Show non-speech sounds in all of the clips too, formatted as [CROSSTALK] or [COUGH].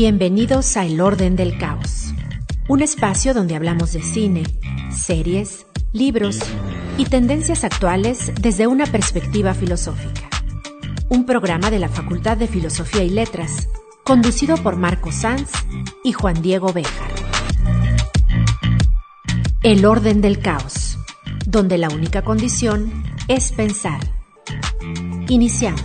Bienvenidos a El Orden del Caos, un espacio donde hablamos de cine, series, libros y tendencias actuales desde una perspectiva filosófica. Un programa de la Facultad de Filosofía y Letras, conducido por Marco Sanz y Juan Diego Béjar. El Orden del Caos, donde la única condición es pensar. Iniciamos.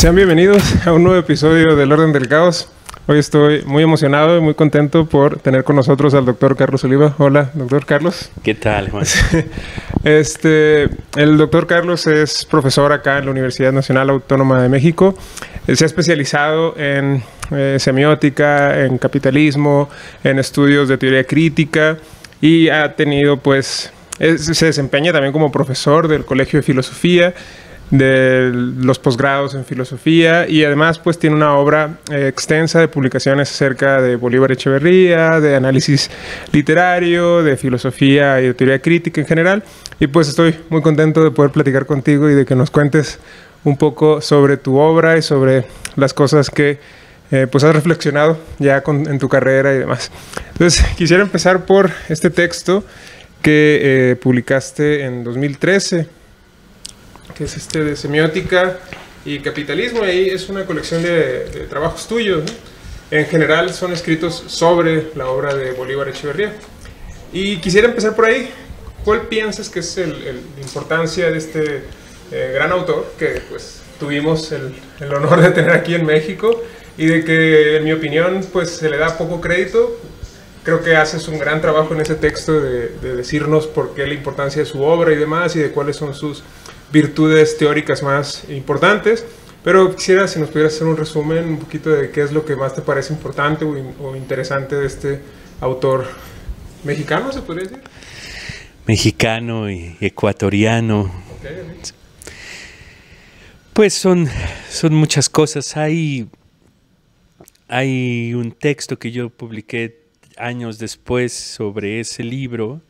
Sean bienvenidos a un nuevo episodio del Orden del Caos. Hoy estoy muy emocionado y muy contento por tener con nosotros al doctor Carlos Oliva. Hola, doctor Carlos. ¿Qué tal, Juan? [LAUGHS] Este, el doctor Carlos es profesor acá en la Universidad Nacional Autónoma de México. Eh, se ha especializado en eh, semiótica, en capitalismo, en estudios de teoría crítica y ha tenido, pues, se desempeña también como profesor del Colegio de Filosofía de los posgrados en filosofía y además pues tiene una obra eh, extensa de publicaciones acerca de Bolívar Echeverría, de análisis literario, de filosofía y de teoría crítica en general y pues estoy muy contento de poder platicar contigo y de que nos cuentes un poco sobre tu obra y sobre las cosas que eh, pues has reflexionado ya en tu carrera y demás. Entonces quisiera empezar por este texto que eh, publicaste en 2013 que es este de semiótica y capitalismo, y ahí es una colección de, trabajos tuyos. En general son escritos sobre la obra de Bolívar Echeverría. Y quisiera empezar por ahí. ¿Cuál piensas que es la importancia de este eh, gran autor que pues, tuvimos el, honor de tener aquí en México y de que, en mi opinión, pues se le da poco crédito? creo que haces un gran trabajo en ese texto de, de, decirnos por qué la importancia de su obra y demás y de cuáles son sus virtudes teóricas más importantes. Pero quisiera si nos pudieras hacer un resumen un poquito de qué es lo que más te parece importante o, interesante de este autor mexicano, se podría decir. Mexicano y ecuatoriano. Pues son, son muchas cosas. Hay, hay un texto que yo publiqué años después sobre ese libro,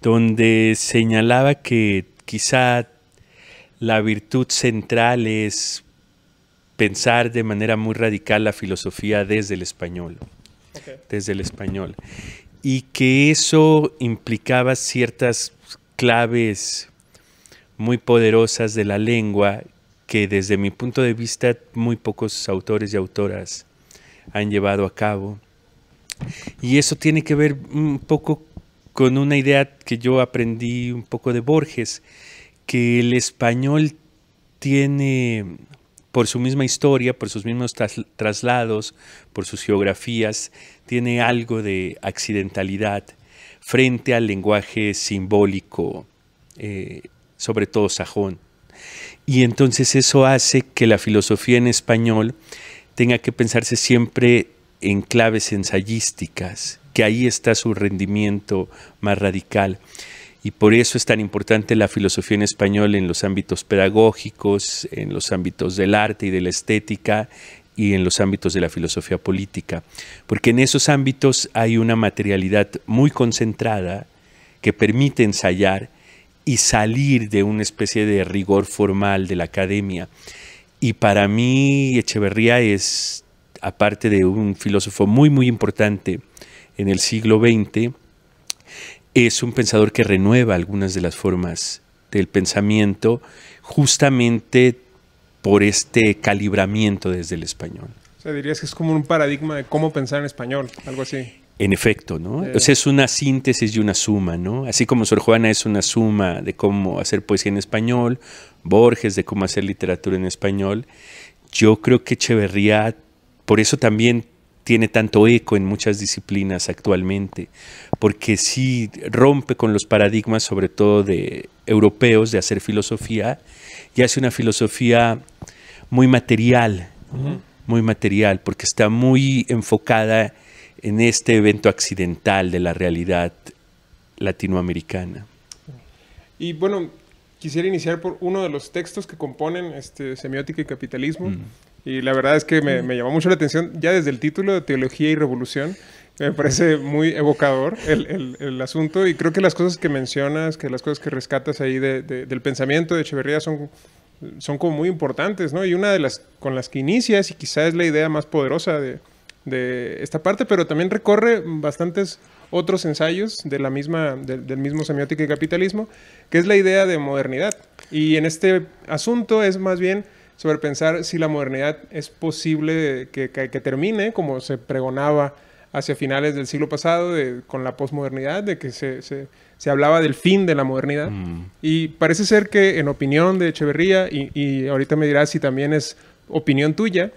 donde señalaba que quizá la virtud central es pensar de manera muy radical la filosofía desde el español. Desde el español. Y que eso implicaba ciertas claves muy poderosas de la lengua que desde mi punto de vista muy pocos autores y autoras han llevado a cabo. Y eso tiene que ver un poco con una idea que yo aprendí un poco de Borges, que el español tiene, por su misma historia, por sus mismos traslados, por sus geografías, tiene algo de accidentalidad frente al lenguaje simbólico, eh, sobre todo sajón. Y entonces eso hace que la filosofía en español tenga que pensarse siempre en claves ensayísticas, que ahí está su rendimiento más radical y por eso es tan importante la filosofía en español en los ámbitos pedagógicos, en los ámbitos del arte y de la estética y en los ámbitos de la filosofía política, porque en esos ámbitos hay una materialidad muy concentrada que permite ensayar y salir de una especie de rigor formal de la academia. Y para mí Echeverría es, aparte de un filósofo muy, muy importante en el siglo XX, es un pensador que renueva algunas de las formas del pensamiento justamente por este calibramiento desde el español. O sea, dirías que es como un paradigma de cómo pensar en español, algo así. En efecto, ¿no? Eh. O sea, es una síntesis y una suma, ¿no? Así como Sor Juana es una suma de cómo hacer poesía en español, Borges de cómo hacer literatura en español, yo creo que Echeverría, por eso también tiene tanto eco en muchas disciplinas actualmente, porque sí rompe con los paradigmas, sobre todo de europeos, de hacer filosofía, y hace una filosofía muy material, muy material, porque está muy enfocada en este evento accidental de la realidad latinoamericana. Y bueno, quisiera iniciar por uno de los textos que componen este, Semiótica y Capitalismo, mm. Y la verdad es que me, me llamó mucho la atención ya desde el título de Teología y Revolución. Me parece muy evocador el, el, el, asunto y creo que las cosas que mencionas, que las cosas que rescatas ahí de, del pensamiento de Echeverría son, son como muy importantes, ¿no? Y una de las con las que inicias y quizás es la idea más poderosa de, de esta parte, pero también recorre bastantes otros ensayos de la misma, del mismo semiótica y capitalismo, que es la idea de modernidad. Y en este asunto es más bien sobre pensar si la modernidad es posible que, que, termine, como se pregonaba hacia finales del siglo pasado de, con la posmodernidad, de que se, hablaba del fin de la modernidad. Mm. Y parece ser que, en opinión de Echeverría, y, y, ahorita me dirás si también es opinión tuya,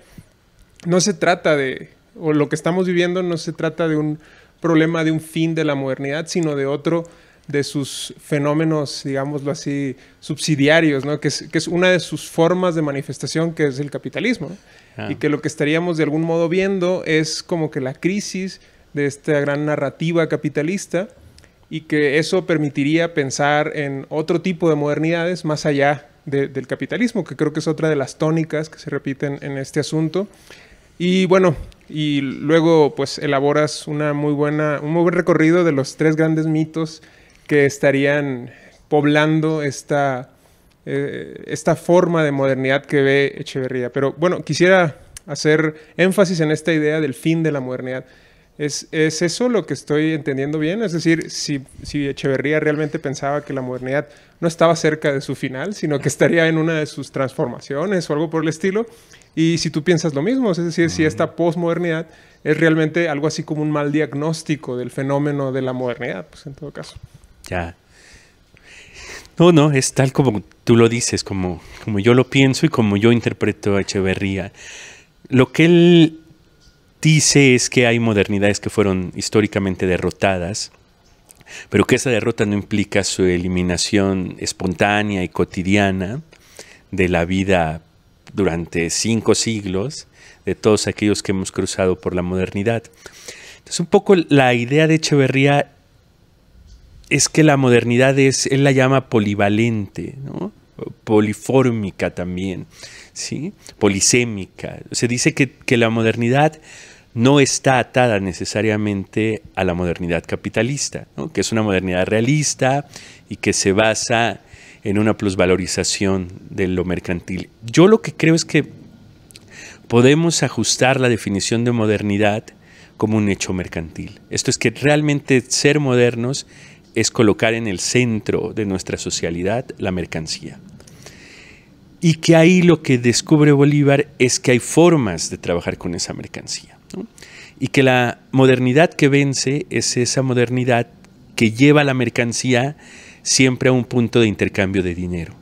no se trata de, o lo que estamos viviendo no se trata de un problema de un fin de la modernidad, sino de otro de sus fenómenos, digámoslo así, subsidiarios, ¿no? que, es, que es una de sus formas de manifestación, que es el capitalismo. Ah. Y que lo que estaríamos de algún modo viendo es como que la crisis de esta gran narrativa capitalista y que eso permitiría pensar en otro tipo de modernidades más allá del capitalismo, que creo que es otra de las tónicas que se repiten en este asunto. Y bueno, y luego pues elaboras una muy buena, un muy buen recorrido de los tres grandes mitos que estarían poblando esta, eh, esta forma de modernidad que ve Echeverría. Pero bueno, quisiera hacer énfasis en esta idea del fin de la modernidad. ¿Es, es eso lo que estoy entendiendo bien? Es decir, si, si, Echeverría realmente pensaba que la modernidad no estaba cerca de su final, sino que estaría en una de sus transformaciones o algo por el estilo, y si tú piensas lo mismo, es decir, si esta posmodernidad es realmente algo así como un mal diagnóstico del fenómeno de la modernidad, pues en todo caso ya. No, no, es tal como tú lo dices, como, como yo lo pienso y como yo interpreto a Echeverría. Lo que él dice es que hay modernidades que fueron históricamente derrotadas, pero que esa derrota no implica su eliminación espontánea y cotidiana de la vida durante cinco siglos de todos aquellos que hemos cruzado por la modernidad. Entonces, un poco la idea de Echeverría es que la modernidad es, él la llama polivalente, ¿no? polifórmica también, ¿sí? polisémica. Se dice que, la modernidad no está atada necesariamente a la modernidad capitalista, que es una modernidad realista y que se basa en una plusvalorización de lo mercantil. Yo lo que creo es que podemos ajustar la definición de modernidad como un hecho mercantil. Esto es que realmente ser modernos es colocar en el centro de nuestra socialidad la mercancía. Y que ahí lo que descubre Bolívar es que hay formas de trabajar con esa mercancía. Y que la modernidad que vence es esa modernidad que lleva la mercancía siempre a un punto de intercambio de dinero,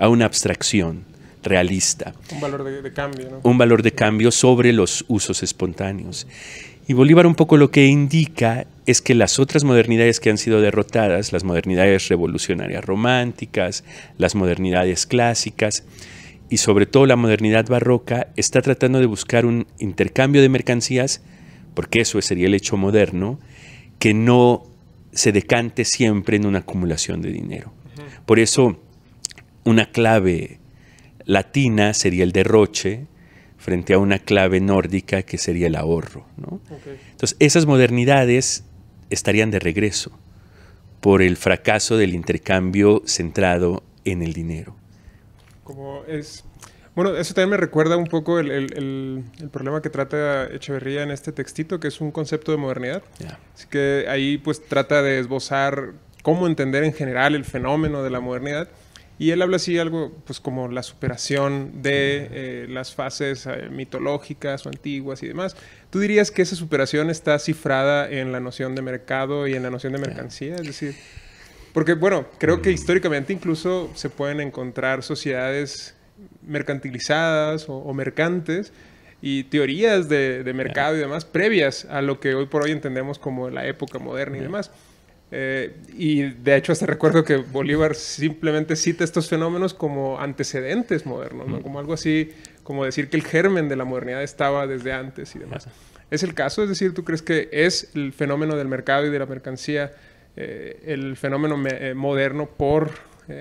a una abstracción realista. Un valor de, cambio. Un valor de cambio sobre los usos espontáneos. Y Bolívar un poco lo que indica es que las otras modernidades que han sido derrotadas, las modernidades revolucionarias románticas, las modernidades clásicas y sobre todo la modernidad barroca, está tratando de buscar un intercambio de mercancías, porque eso sería el hecho moderno, que no se decante siempre en una acumulación de dinero. Por eso, una clave latina sería el derroche, frente a una clave nórdica que sería el ahorro. Entonces, esas modernidades estarían de regreso por el fracaso del intercambio centrado en el dinero. Bueno, eso también me recuerda un poco el, problema que trata Echeverría en este textito, que es un concepto de modernidad. Así que ahí pues trata de esbozar cómo entender en general el fenómeno de la modernidad y él habla así algo, pues como la superación de eh, las fases eh, mitológicas o antiguas y demás. ¿Tú dirías que esa superación está cifrada en la noción de mercado y en la noción de mercancía? Es decir, porque bueno, creo que mm. históricamente incluso se pueden encontrar sociedades mercantilizadas o, mercantes y teorías de mercado y demás previas a lo que hoy por hoy entendemos como la época moderna y demás. Eh, y de hecho hasta recuerdo que Bolívar simplemente cita estos fenómenos como antecedentes modernos, como algo así, como decir que el germen de la modernidad estaba desde antes y demás. ¿Es el caso? Es decir, ¿tú crees que es el fenómeno del mercado y de la mercancía eh, el fenómeno eh, moderno por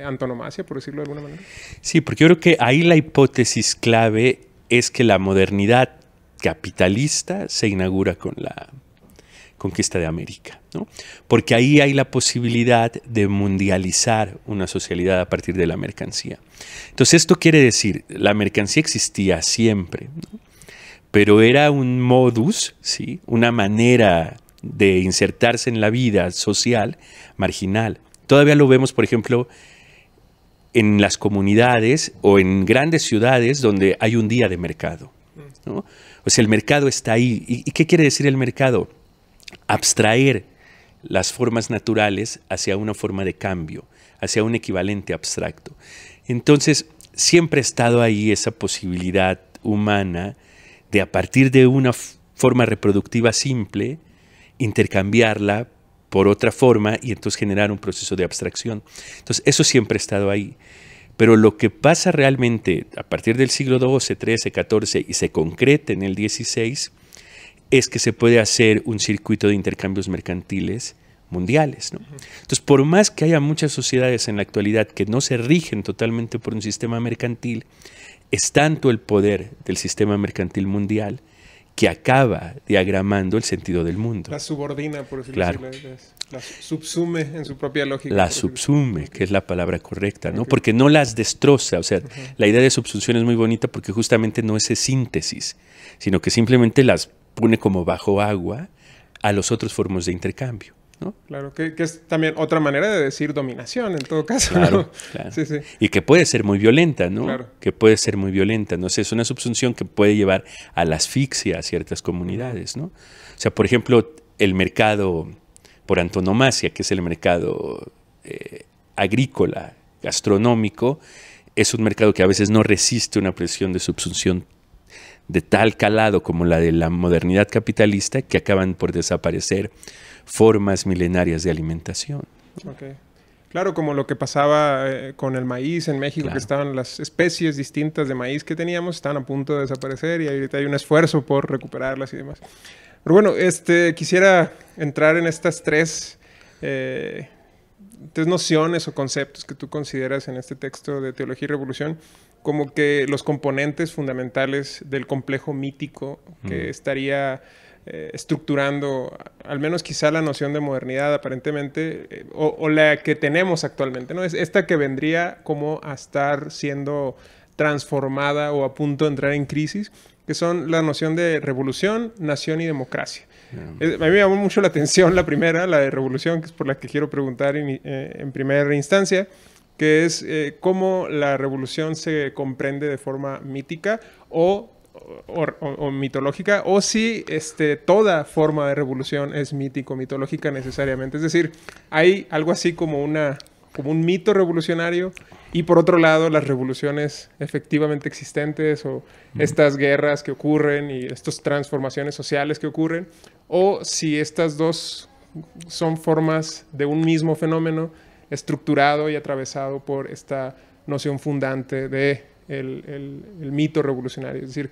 antonomasia, por decirlo de alguna manera? Sí, porque yo creo que ahí la hipótesis clave es que la modernidad capitalista se inaugura con la conquista de América, ¿no? porque ahí hay la posibilidad de mundializar una socialidad a partir de la mercancía. Entonces esto quiere decir, la mercancía existía siempre, pero era un modus, ¿sí? una manera de insertarse en la vida social marginal. Todavía lo vemos, por ejemplo, en las comunidades o en grandes ciudades donde hay un día de mercado. O sea, el mercado está ahí. ¿Y qué quiere decir el mercado? abstraer las formas naturales hacia una forma de cambio, hacia un equivalente abstracto. Entonces, siempre ha estado ahí esa posibilidad humana de a partir de una forma reproductiva simple, intercambiarla por otra forma y entonces generar un proceso de abstracción. Entonces, eso siempre ha estado ahí. Pero lo que pasa realmente a partir del siglo XII, XIII, XIV y se concreta en el XVI es que se puede hacer un circuito de intercambios mercantiles mundiales. Entonces, por más que haya muchas sociedades en la actualidad que no se rigen totalmente por un sistema mercantil, es tanto el poder del sistema mercantil mundial que acaba diagramando el sentido del mundo. La subordina, por decirlo así. La, subsume en su propia lógica. La subsume, que es la palabra correcta, ¿no? Porque no las destroza. O sea, la idea de subsunción es muy bonita porque justamente no es síntesis, sino que simplemente las pone como bajo agua a los otros formas de intercambio. Claro, que, es también otra manera de decir dominación en todo caso. [LAUGHS] Y que puede ser muy violenta, ¿no? Claro. Que puede ser muy violenta, no sé, es una subsunción que puede llevar a la asfixia a ciertas comunidades, ¿no? O sea, por ejemplo, el mercado por antonomasia, que es el mercado eh, agrícola, gastronómico, es un mercado que a veces no resiste una presión de subsunción de tal calado como la de la modernidad capitalista que acaban por desaparecer formas milenarias de alimentación. Claro, como lo que pasaba eh, con el maíz en México, que estaban las especies distintas de maíz que teníamos, están a punto de desaparecer y ahorita hay un esfuerzo por recuperarlas y demás. Pero bueno, este, quisiera entrar en estas tres, eh, tres nociones o conceptos que tú consideras en este texto de Teología y Revolución como que los componentes fundamentales del complejo mítico que estaría eh, estructurando, al menos quizá la noción de modernidad aparentemente, eh, o, la que tenemos actualmente, ¿no? Es esta que vendría como a estar siendo transformada o a punto de entrar en crisis, que son la noción de revolución, nación y democracia. Mm. Eh, a mí me llamó mucho la atención la primera, la de revolución, que es por la que quiero preguntar en primera instancia, que es eh, cómo la revolución se comprende de forma mítica o mitológica, o si este, toda forma de revolución es mítico-mitológica necesariamente. Es decir, hay algo así como, una, como un mito revolucionario y por otro lado las revoluciones efectivamente existentes o estas guerras que ocurren y estas transformaciones sociales que ocurren, o si estas dos son formas de un mismo fenómeno estructurado y atravesado por esta noción fundante de el, el, mito revolucionario. Es decir,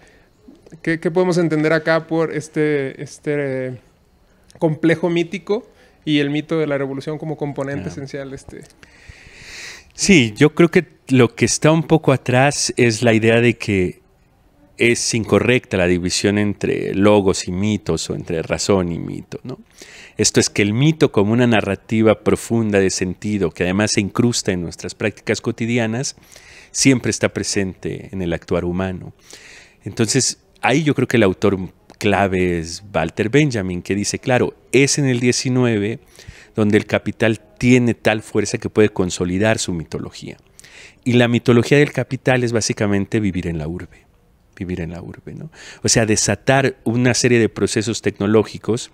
¿qué, podemos entender acá por este, este complejo mítico y el mito de la revolución como componente esencial este? Sí, yo creo que lo que está un poco atrás es la idea de que es incorrecta la división entre logos y mitos o entre razón y mito. ¿no? Esto es que el mito como una narrativa profunda de sentido que además se incrusta en nuestras prácticas cotidianas, siempre está presente en el actuar humano. Entonces, ahí yo creo que el autor clave es Walter Benjamin, que dice, claro, es en el 19 donde el capital tiene tal fuerza que puede consolidar su mitología. Y la mitología del capital es básicamente vivir en la urbe vivir en la urbe, ¿no? O sea, desatar una serie de procesos tecnológicos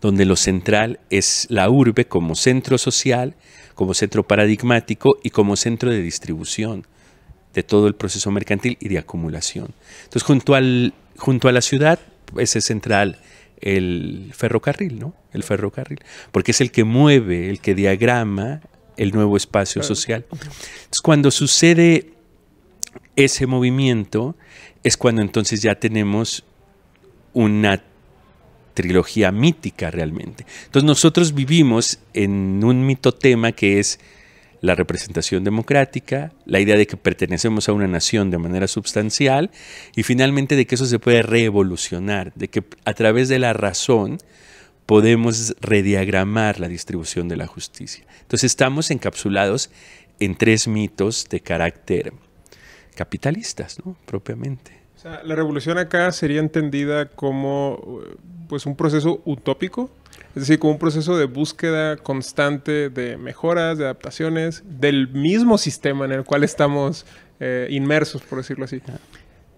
donde lo central es la urbe como centro social, como centro paradigmático y como centro de distribución de todo el proceso mercantil y de acumulación. Entonces, junto, al, junto a la ciudad, ese pues, es central el ferrocarril, ¿no? El ferrocarril, porque es el que mueve, el que diagrama el nuevo espacio social. Entonces, cuando sucede ese movimiento es cuando entonces ya tenemos una trilogía mítica realmente. Entonces nosotros vivimos en un mitotema que es la representación democrática, la idea de que pertenecemos a una nación de manera sustancial y finalmente de que eso se puede reevolucionar, de que a través de la razón podemos rediagramar la distribución de la justicia. Entonces estamos encapsulados en tres mitos de carácter capitalistas, ¿no? Propiamente. la revolución acá sería entendida como pues un proceso utópico, es decir, como un proceso de búsqueda constante de mejoras, de adaptaciones, del mismo sistema en el cual estamos eh, inmersos, por decirlo así.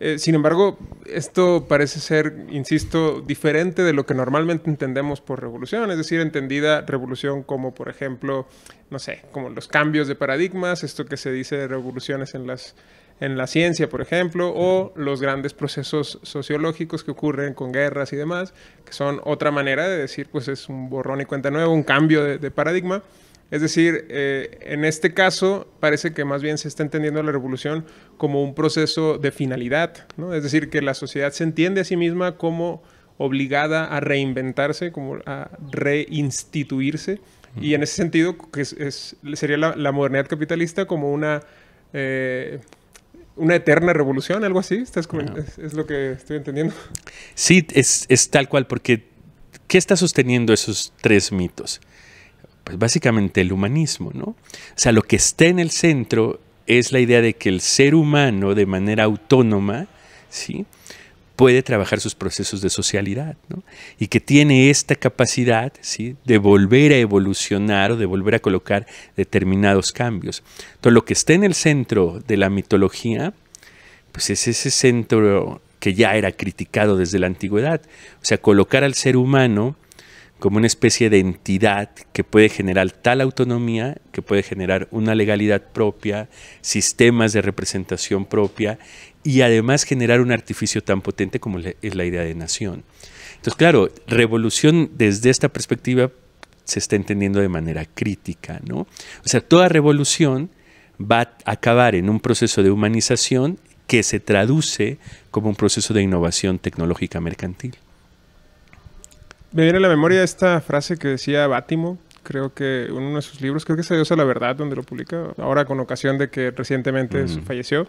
Eh, sin embargo, esto parece ser, insisto, diferente de lo que normalmente entendemos por revolución, es decir, entendida revolución como, por ejemplo, no sé, como los cambios de paradigmas, esto que se dice de revoluciones en las en la ciencia, por ejemplo, o los grandes procesos sociológicos que ocurren con guerras y demás, que son otra manera de decir, pues es un borrón y cuenta nueva, un cambio de, paradigma. Es decir, eh, en este caso parece que más bien se está entendiendo la revolución como un proceso de finalidad, ¿no? es decir, que la sociedad se entiende a sí misma como obligada a reinventarse, como a reinstituirse, y en ese sentido que es, sería la, modernidad capitalista como una... Eh, una eterna revolución, algo así. es, lo que estoy entendiendo. Sí, es, es, tal cual, porque ¿qué está sosteniendo esos tres mitos? Pues básicamente el humanismo, ¿no? O sea, lo que está en el centro es la idea de que el ser humano, de manera autónoma, ¿sí? puede trabajar sus procesos de socialidad y que tiene esta capacidad ¿sí? de volver a evolucionar o de volver a colocar determinados cambios. Entonces, lo que está en el centro de la mitología, pues es ese centro que ya era criticado desde la antigüedad, o sea, colocar al ser humano como una especie de entidad que puede generar tal autonomía, que puede generar una legalidad propia, sistemas de representación propia y además generar un artificio tan potente como es la idea de nación. Entonces, claro, revolución desde esta perspectiva se está entendiendo de manera crítica, ¿no? O sea, toda revolución va a acabar en un proceso de humanización que se traduce como un proceso de innovación tecnológica mercantil me viene a la memoria esta frase que decía Bátimo, creo que uno de sus libros, creo que es Adiós a la Verdad, donde lo publica, ahora con ocasión de que recientemente mm. falleció.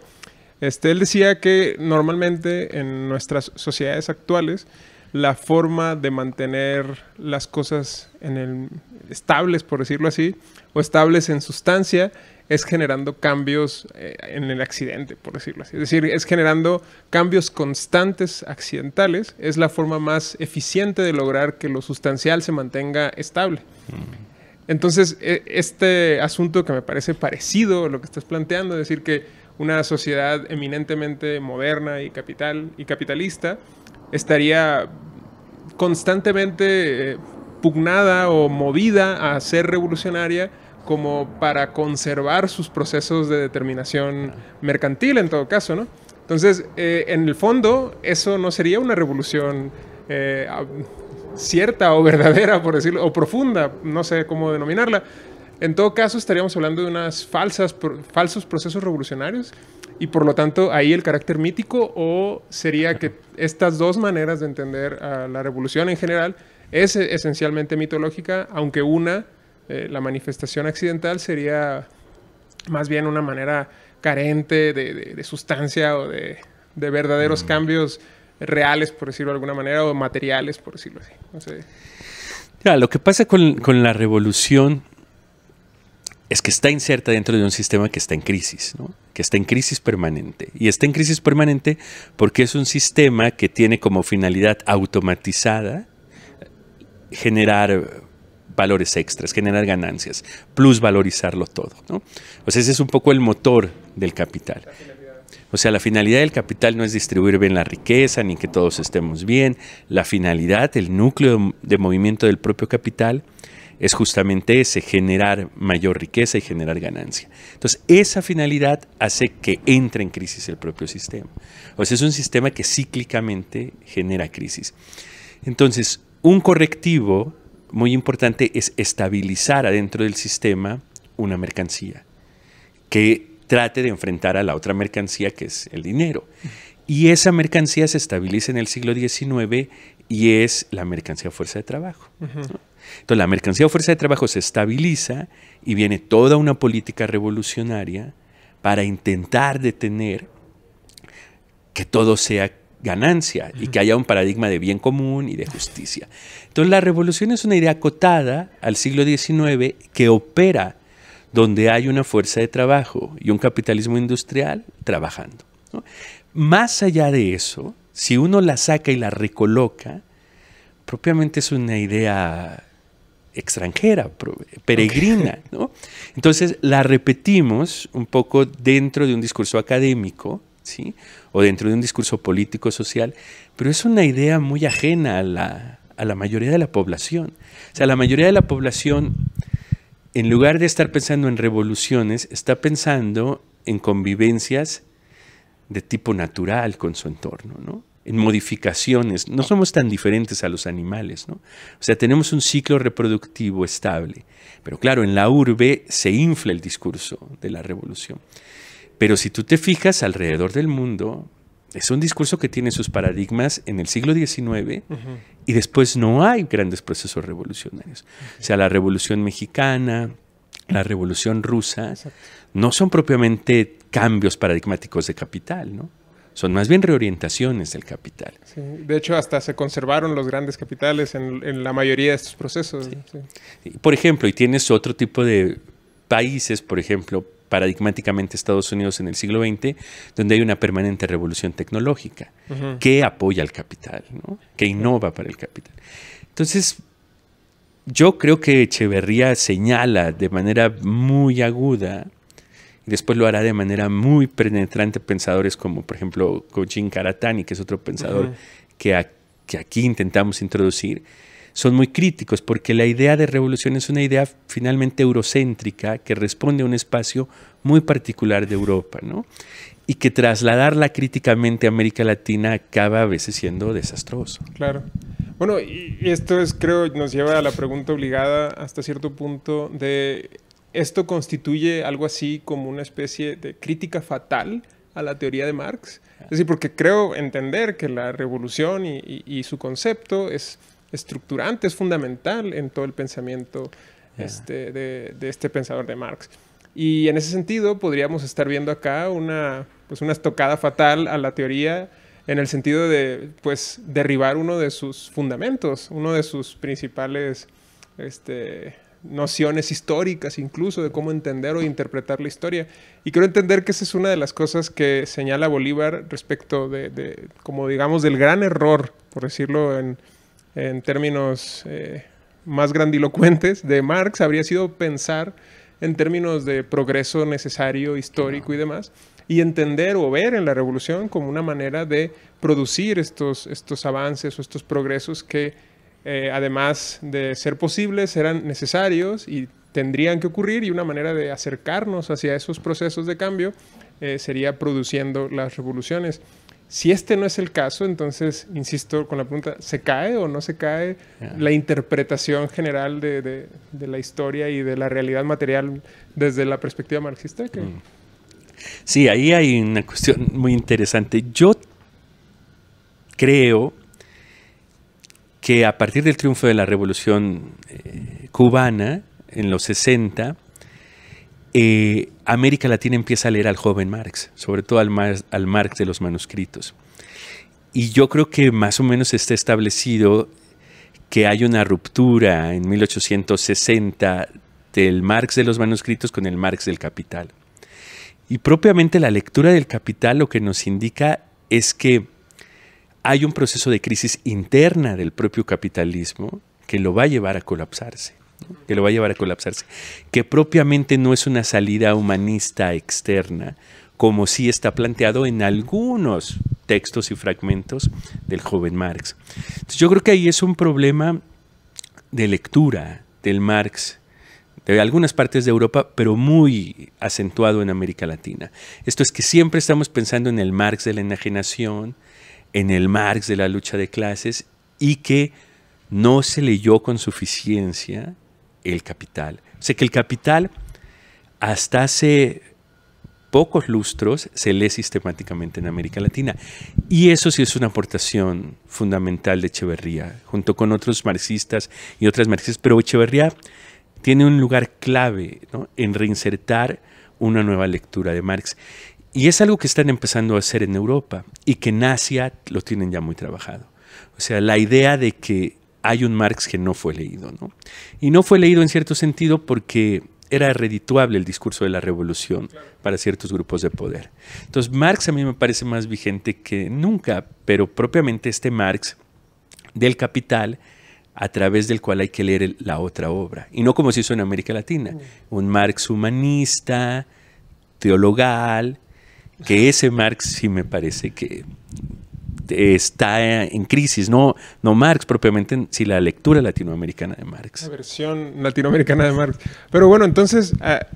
Este, él decía que normalmente en nuestras sociedades actuales, la forma de mantener las cosas en el, estables, por decirlo así, o estables en sustancia, es generando cambios eh, en el accidente, por decirlo así. Es decir, es generando cambios constantes accidentales. Es la forma más eficiente de lograr que lo sustancial se mantenga estable. Mm. Entonces, e, este asunto que me parece parecido a lo que estás planteando, es decir, que una sociedad eminentemente moderna y capital y capitalista estaría constantemente eh, pugnada o movida a ser revolucionaria como para conservar sus procesos de determinación mercantil en todo caso, ¿no? Entonces, eh, en el fondo, eso no sería una revolución eh, cierta o verdadera, por decirlo, o profunda, no sé cómo denominarla. En todo caso, estaríamos hablando de unas falsas, falsos procesos revolucionarios y por lo tanto ahí el carácter mítico o sería que estas dos maneras de entender a la revolución en general es eh, esencialmente mitológica, aunque una eh, la manifestación accidental sería más bien una manera carente de, sustancia o de, verdaderos mm. cambios reales, por decirlo de alguna manera, o materiales, por decirlo así. ya, lo que pasa con, con, la revolución es que está inserta dentro de un sistema que está en crisis, ¿no? que está en crisis permanente. Y está en crisis permanente porque es un sistema que tiene como finalidad automatizada generar valores extras, generar ganancias, plus valorizarlo todo. O sea, ese es un poco el motor del capital. O sea, la finalidad del capital no es distribuir bien la riqueza ni que todos estemos bien. La finalidad, el núcleo de movimiento del propio capital es justamente ese, generar mayor riqueza y generar ganancia. Entonces, esa finalidad hace que entre en crisis el propio sistema. O sea, es un sistema que cíclicamente genera crisis. Entonces, un correctivo muy importante es estabilizar adentro del sistema una mercancía que trate de enfrentar a la otra mercancía que es el dinero. Y esa mercancía se estabiliza en el siglo XIX y es la mercancía fuerza de trabajo. Entonces la mercancía fuerza de trabajo se estabiliza y viene toda una política revolucionaria para intentar detener que todo sea ganancia y que haya un paradigma de bien común y de justicia. Entonces la revolución es una idea acotada al siglo XIX que opera donde hay una fuerza de trabajo y un capitalismo industrial trabajando. Más allá de eso, si uno la saca y la recoloca, propiamente es una idea extranjera, peregrina. Entonces la repetimos un poco dentro de un discurso académico o dentro de un discurso político social, pero es una idea muy ajena a la, mayoría de la población. O sea, la mayoría de la población, en lugar de estar pensando en revoluciones, está pensando en convivencias de tipo natural con su entorno, en modificaciones. No somos tan diferentes a los animales, ¿no? O sea, tenemos un ciclo reproductivo estable. Pero claro, en la urbe se infla el discurso de la revolución. Pero si tú te fijas alrededor del mundo, es un discurso que tiene sus paradigmas en el siglo XIX y después no hay grandes procesos revolucionarios. O sea, la revolución mexicana, la revolución rusa, no son propiamente cambios paradigmáticos de capital, ¿no? Son más bien reorientaciones del capital. De hecho, hasta se conservaron los grandes capitales en, la mayoría de estos procesos. Por ejemplo, y tienes otro tipo de países, por ejemplo, paradigmáticamente Estados Unidos en el siglo XX, donde hay una permanente revolución tecnológica que apoya al capital, que innova para el capital. Entonces, yo creo que Echeverría señala de manera muy aguda, y después lo hará de manera muy penetrante pensadores como, por ejemplo, Kojin Karatani, que es otro pensador que, que aquí intentamos introducir, son muy críticos porque la idea de revolución es una idea finalmente eurocéntrica que responde a un espacio muy particular de Europa, ¿no? Y que trasladarla críticamente a América Latina acaba a veces siendo desastroso. Claro. Bueno, y esto es, creo, nos lleva a la pregunta obligada hasta cierto punto de, ¿esto constituye algo así como una especie de crítica fatal a la teoría de Marx? Es decir, porque creo entender que la revolución y su concepto es estructurante, es fundamental en todo el pensamiento este, de, este pensador de Marx. Y en ese sentido podríamos estar viendo acá una, pues estocada fatal a la teoría en el sentido de pues derribar uno de sus fundamentos, uno de sus principales este, nociones históricas incluso de cómo entender o interpretar la historia. Y quiero entender que esa es una de las cosas que señala Bolívar respecto de, como digamos, del gran error, por decirlo en, en términos eh, más grandilocuentes de Marx habría sido pensar en términos de progreso necesario, histórico y demás, y entender o ver en la revolución como una manera de producir estos, estos avances o estos progresos que eh, además de ser posibles eran necesarios y tendrían que ocurrir y una manera de acercarnos hacia esos procesos de cambio eh, sería produciendo las revoluciones. Si este no es el caso, entonces, insisto con la pregunta, ¿se cae o no se cae la interpretación general de, la historia y de la realidad material desde la perspectiva marxista? Mm. Sí, ahí hay una cuestión muy interesante. Yo creo que a partir del triunfo de la revolución eh, cubana en los 60, eh, América Latina empieza a leer al joven Marx, sobre todo al, al Marx de los manuscritos. Y yo creo que más o menos está establecido que hay una ruptura en 1860 del Marx de los manuscritos con el Marx del Capital. Y propiamente la lectura del Capital lo que nos indica es que hay un proceso de crisis interna del propio capitalismo que lo va a llevar a colapsarse que lo va a llevar a colapsarse, que propiamente no es una salida humanista externa, como sí está planteado en algunos textos y fragmentos del joven Marx. Entonces, yo creo que ahí es un problema de lectura del Marx de algunas partes de Europa, pero muy acentuado en América Latina. Esto es que siempre estamos pensando en el Marx de la enajenación, en el Marx de la lucha de clases, y que no se leyó con suficiencia el capital. sé que el capital hasta hace pocos lustros se lee sistemáticamente en América Latina. Y eso sí es una aportación fundamental de Echeverría, junto con otros marxistas y otras marxistas. Pero Echeverría tiene un lugar clave en reinsertar una nueva lectura de Marx. Y es algo que están empezando a hacer en Europa y que en Asia lo tienen ya muy trabajado. O sea, la idea de que hay un Marx que no fue leído. Y no fue leído en cierto sentido porque era redituable el discurso de la revolución para ciertos grupos de poder. Entonces Marx a mí me parece más vigente que nunca, pero propiamente este Marx del capital a través del cual hay que leer la otra obra. Y no como se hizo en América Latina, mm. un Marx humanista, teologal, que ese Marx sí me parece que está en crisis, no, no Marx propiamente, sino la lectura latinoamericana de Marx. La versión latinoamericana de Marx. Pero bueno, entonces, ah,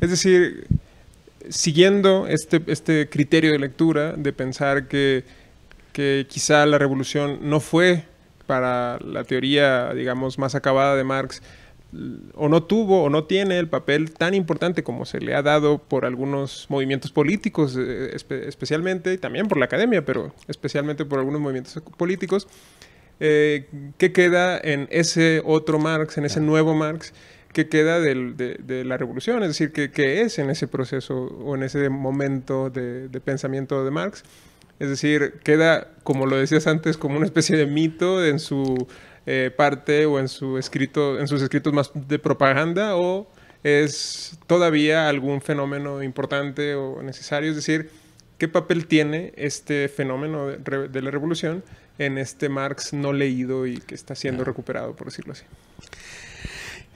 es decir, siguiendo este, este, criterio de lectura, de pensar que, que quizá la revolución no fue para la teoría, digamos, más acabada de Marx, o no tuvo o no tiene el papel tan importante como se le ha dado por algunos movimientos políticos, eh, especialmente, y también por la academia, pero especialmente por algunos movimientos políticos, eh, ¿qué queda en ese otro Marx, en ese nuevo Marx? ¿Qué queda de, la revolución? Es decir, ¿qué, es en ese proceso o en ese momento de pensamiento de Marx? Es decir, queda, como lo decías antes, como una especie de mito en su eh, parte o en, en sus escritos más de propaganda o es todavía algún fenómeno importante o necesario? Es decir, ¿qué papel tiene este fenómeno de, la revolución en este Marx no leído y que está siendo recuperado, por decirlo así?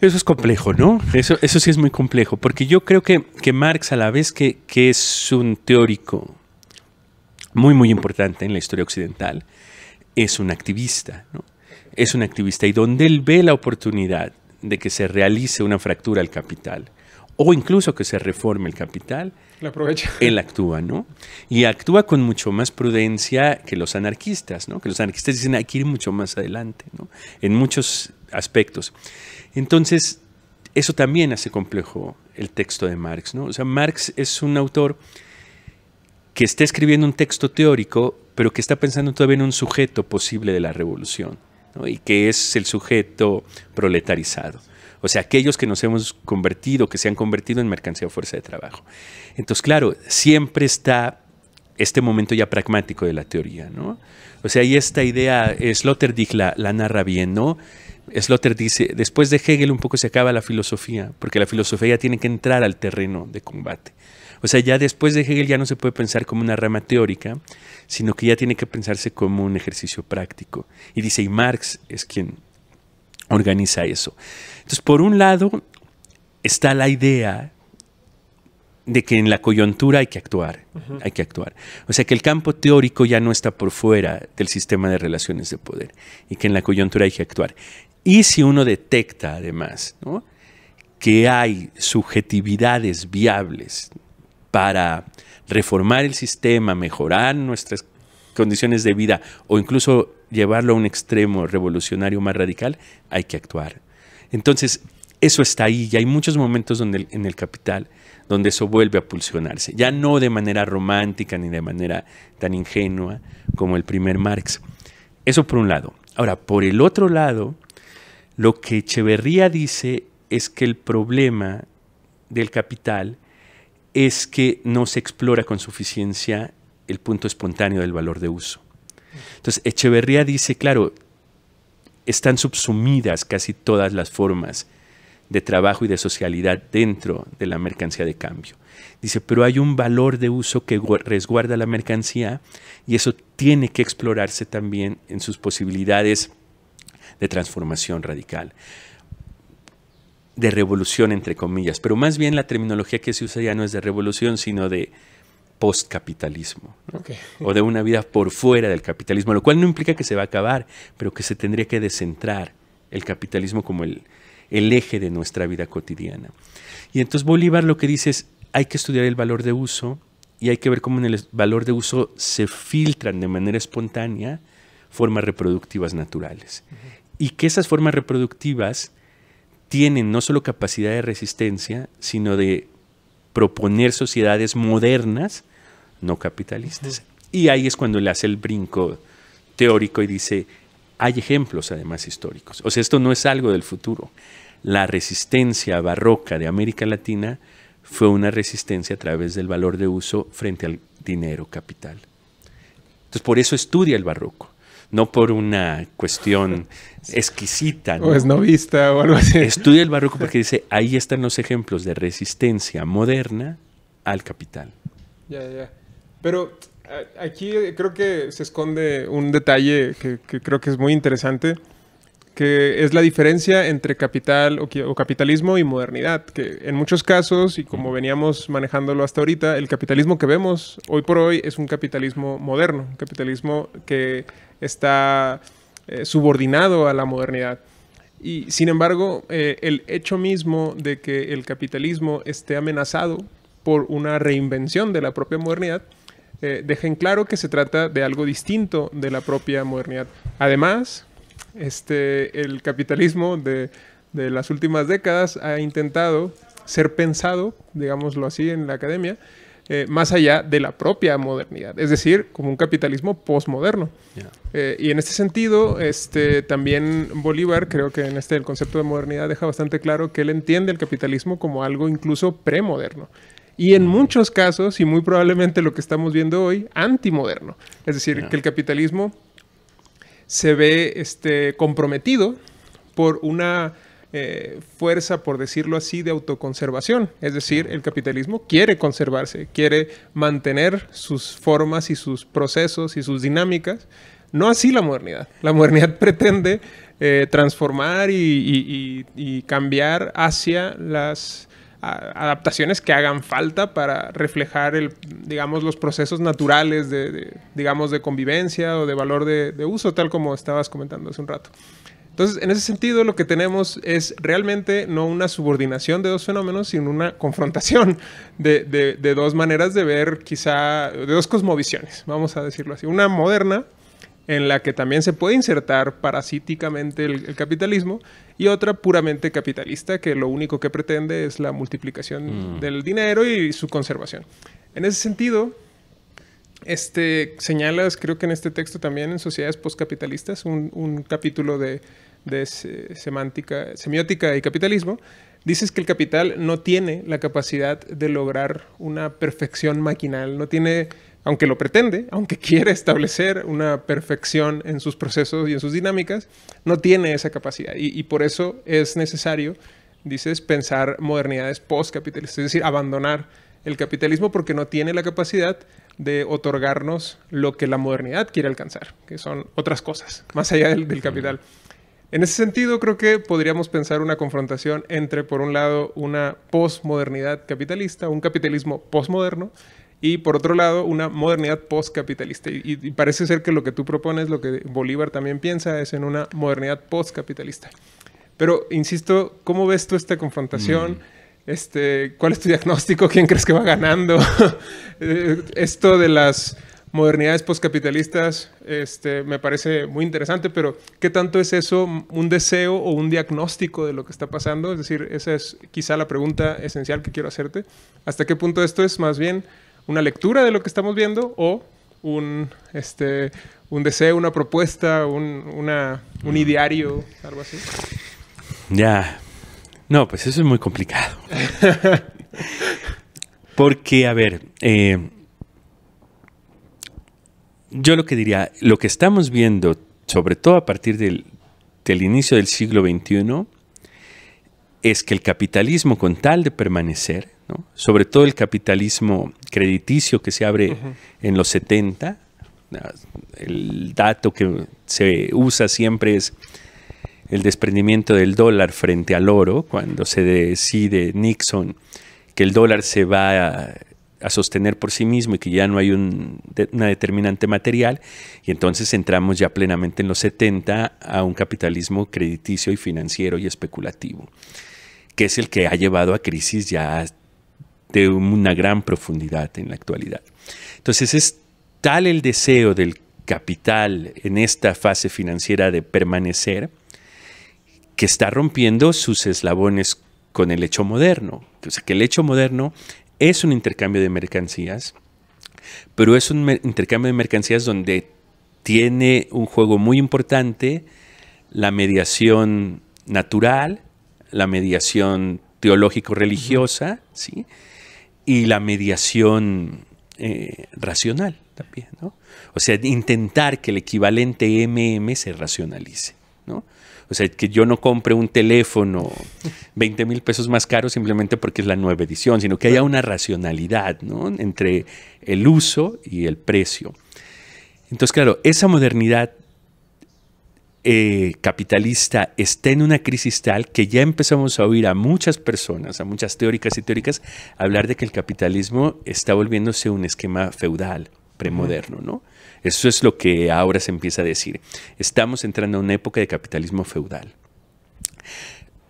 Eso es complejo, ¿no? Eso, sí es muy complejo, porque yo creo que, que Marx, a la vez que, que, es un teórico muy, muy importante en la historia occidental, es un activista, ¿no? es un activista y donde él ve la oportunidad de que se realice una fractura al capital o incluso que se reforme el capital, [LAUGHS] él actúa, ¿no? Y actúa con mucho más prudencia que los anarquistas, ¿no? Que los anarquistas dicen hay que ir mucho más adelante, En muchos aspectos. Entonces, eso también hace complejo el texto de Marx, ¿no? O sea, Marx es un autor que está escribiendo un texto teórico, pero que está pensando todavía en un sujeto posible de la revolución y que es el sujeto proletarizado. O sea, aquellos que nos hemos convertido, que se han convertido en mercancía o fuerza de trabajo. Entonces, claro, siempre está este momento ya pragmático de la teoría, ¿no? O sea, y esta idea, Sloterdijk la, la narra bien, ¿no? Slotter dice, después de Hegel un poco se acaba la filosofía, porque la filosofía ya tiene que entrar al terreno de combate. O sea, ya después de Hegel ya no se puede pensar como una rama teórica, sino que ya tiene que pensarse como un ejercicio práctico. Y dice, y Marx es quien organiza eso. Entonces, por un lado, está la idea de que en la coyuntura hay que actuar, hay que actuar. O sea que el campo teórico ya no está por fuera del sistema de relaciones de poder y que en la coyuntura hay que actuar. Y si uno detecta además ¿no? que hay subjetividades viables para reformar el sistema, mejorar nuestras condiciones de vida o incluso llevarlo a un extremo revolucionario más radical, hay que actuar. Entonces, eso está ahí y hay muchos momentos donde en el capital donde eso vuelve a pulsionarse, ya no de manera romántica ni de manera tan ingenua como el primer Marx. Eso por un lado. Ahora, por el otro lado, lo que Echeverría dice es que el problema del capital es que no se explora con suficiencia el punto espontáneo del valor de uso. Entonces, Echeverría dice, claro, están subsumidas casi todas las formas de trabajo y de socialidad dentro de la mercancía de cambio. Dice, pero hay un valor de uso que resguarda la mercancía y eso tiene que explorarse también en sus posibilidades de transformación radical de revolución, entre comillas, pero más bien la terminología que se usa ya no es de revolución, sino de postcapitalismo, o de una vida por fuera del capitalismo, lo cual no implica que se va a acabar, pero que se tendría que descentrar el capitalismo como el, eje de nuestra vida cotidiana. Y entonces Bolívar lo que dice es, hay que estudiar el valor de uso y hay que ver cómo en el valor de uso se filtran de manera espontánea formas reproductivas naturales. Y que esas formas reproductivas tienen no solo capacidad de resistencia, sino de proponer sociedades modernas, no capitalistas. Y ahí es cuando le hace el brinco teórico y dice, hay ejemplos además históricos. O sea, esto no es algo del futuro. La resistencia barroca de América Latina fue una resistencia a través del valor de uso frente al dinero capital. Entonces, por eso estudia el barroco no por una cuestión [LAUGHS] exquisita. ¿no? O novista o algo así. Estudia el barroco porque [LAUGHS] dice, ahí están los ejemplos de resistencia moderna al capital. Ya, ya. Pero aquí creo que se esconde un detalle que, creo que es muy interesante, que es la diferencia entre capital o, o capitalismo y modernidad, que en muchos casos, y como veníamos manejándolo hasta ahorita, el capitalismo que vemos hoy por hoy es un capitalismo moderno, un capitalismo que está eh, subordinado a la modernidad. Y sin embargo, eh, el hecho mismo de que el capitalismo esté amenazado por una reinvención de la propia modernidad, eh, deja en claro que se trata de algo distinto de la propia modernidad. Además, este, el capitalismo de, de las últimas décadas ha intentado ser pensado, digámoslo así, en la academia, eh, más allá de la propia modernidad, es decir, como un capitalismo postmoderno. Eh, y en este sentido, este, también Bolívar, creo que en este el concepto de modernidad deja bastante claro que él entiende el capitalismo como algo incluso premoderno. Y en muchos casos, y muy probablemente lo que estamos viendo hoy, antimoderno. Es decir, que el capitalismo se ve este, comprometido por una eh, fuerza, por decirlo así, de autoconservación. Es decir, el capitalismo quiere conservarse, quiere mantener sus formas y sus procesos y sus dinámicas. No así la modernidad. La modernidad [LAUGHS] pretende eh, transformar y, cambiar hacia las adaptaciones que hagan falta para reflejar el, digamos, los procesos naturales de, digamos, de convivencia o de valor de, de uso, tal como estabas comentando hace un rato. Entonces, en ese sentido, lo que tenemos es realmente no una subordinación de dos fenómenos, sino una confrontación de, dos maneras de ver, quizá, de dos cosmovisiones, vamos a decirlo así. Una moderna, en la que también se puede insertar parasíticamente el, capitalismo, y otra puramente capitalista, que lo único que pretende es la multiplicación mm. del dinero y su conservación. En ese sentido, este, señalas, creo que en este texto también, en Sociedades Postcapitalistas, un, capítulo de, semántica, semiótica y capitalismo, dices que el capital no tiene la capacidad de lograr una perfección maquinal, no tiene, aunque lo pretende, aunque [LAUGHS] quiere establecer una perfección en sus procesos y en sus dinámicas, no tiene esa capacidad. Y, por eso es necesario, dices, pensar modernidades postcapitalistas, es decir, abandonar el capitalismo porque no tiene la capacidad de otorgarnos lo que la modernidad quiere alcanzar, que son otras cosas, más allá del, capital. En ese sentido, creo que podríamos pensar una confrontación entre, por un lado, una posmodernidad capitalista, un capitalismo posmoderno, y por otro lado, una modernidad postcapitalista. Y, parece ser que lo que tú propones, lo que Bolívar también piensa, es en una modernidad postcapitalista. Pero, insisto, ¿cómo ves tú esta confrontación? Mm. Este, ¿Cuál es tu diagnóstico? ¿Quién crees que va ganando? [LAUGHS] Eh, esto de las modernidades postcapitalistas este, me parece muy interesante, pero ¿qué tanto es eso un deseo o un diagnóstico de lo que está pasando? Es decir, esa es quizá la pregunta esencial que quiero hacerte. ¿Hasta qué punto esto es más bien una lectura de lo que estamos viendo o un, este, un deseo, una propuesta, un, una, un mm. ideario, algo así? Ya, no, pues eso es muy complicado. [LAUGHS] Porque, a ver, eh, yo lo que diría, lo que estamos viendo, sobre todo a partir del, inicio del siglo XXI, es que el capitalismo, con tal de permanecer, sobre todo el capitalismo crediticio que se abre en los 70, el dato que se usa siempre es el desprendimiento del dólar frente al oro, cuando se decide Nixon que el dólar se va a, sostener por sí mismo y que ya no hay una determinante material, y entonces entramos ya plenamente en los 70 a un capitalismo crediticio y financiero y especulativo, que es el que ha llevado a crisis ya de una gran profundidad en la actualidad. Entonces es tal el deseo del capital en esta fase financiera de permanecer, que está rompiendo sus eslabones con el hecho moderno. O sea, que el hecho moderno es un intercambio de mercancías, pero es un intercambio de mercancías donde tiene un juego muy importante la mediación natural, la mediación teológico-religiosa, ¿sí? y la mediación eh, racional también. ¿no? O sea, intentar que el equivalente MM se racionalice. O sea, que yo no compre un teléfono 20 mil pesos más caro simplemente porque es la nueva edición, sino que haya una racionalidad entre el uso y el precio. Entonces, claro, esa modernidad eh, capitalista está en una crisis tal que ya empezamos a oír a muchas personas, a muchas teóricas y teóricas, hablar de que el capitalismo está volviéndose un esquema feudal, premoderno, ¿no? Eso es lo que ahora se empieza a decir. Estamos entrando a una época de capitalismo feudal.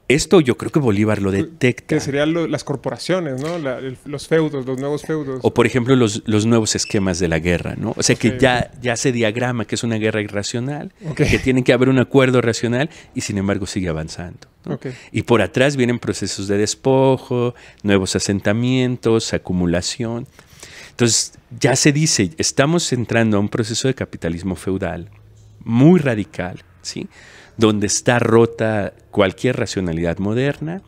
Esto yo creo que Bolívar lo detecta. Que serían las corporaciones, ¿no? los feudos, los nuevos feudos. O por ejemplo los, nuevos esquemas de la guerra, O sea que ya, se diagrama que es una guerra irracional, que tiene que haber un acuerdo racional y sin embargo sigue avanzando. Y por atrás vienen procesos de despojo, nuevos asentamientos, acumulación. Entonces, ya se dice, estamos entrando a un proceso de capitalismo feudal muy radical, ¿sí? donde está rota cualquier racionalidad moderna,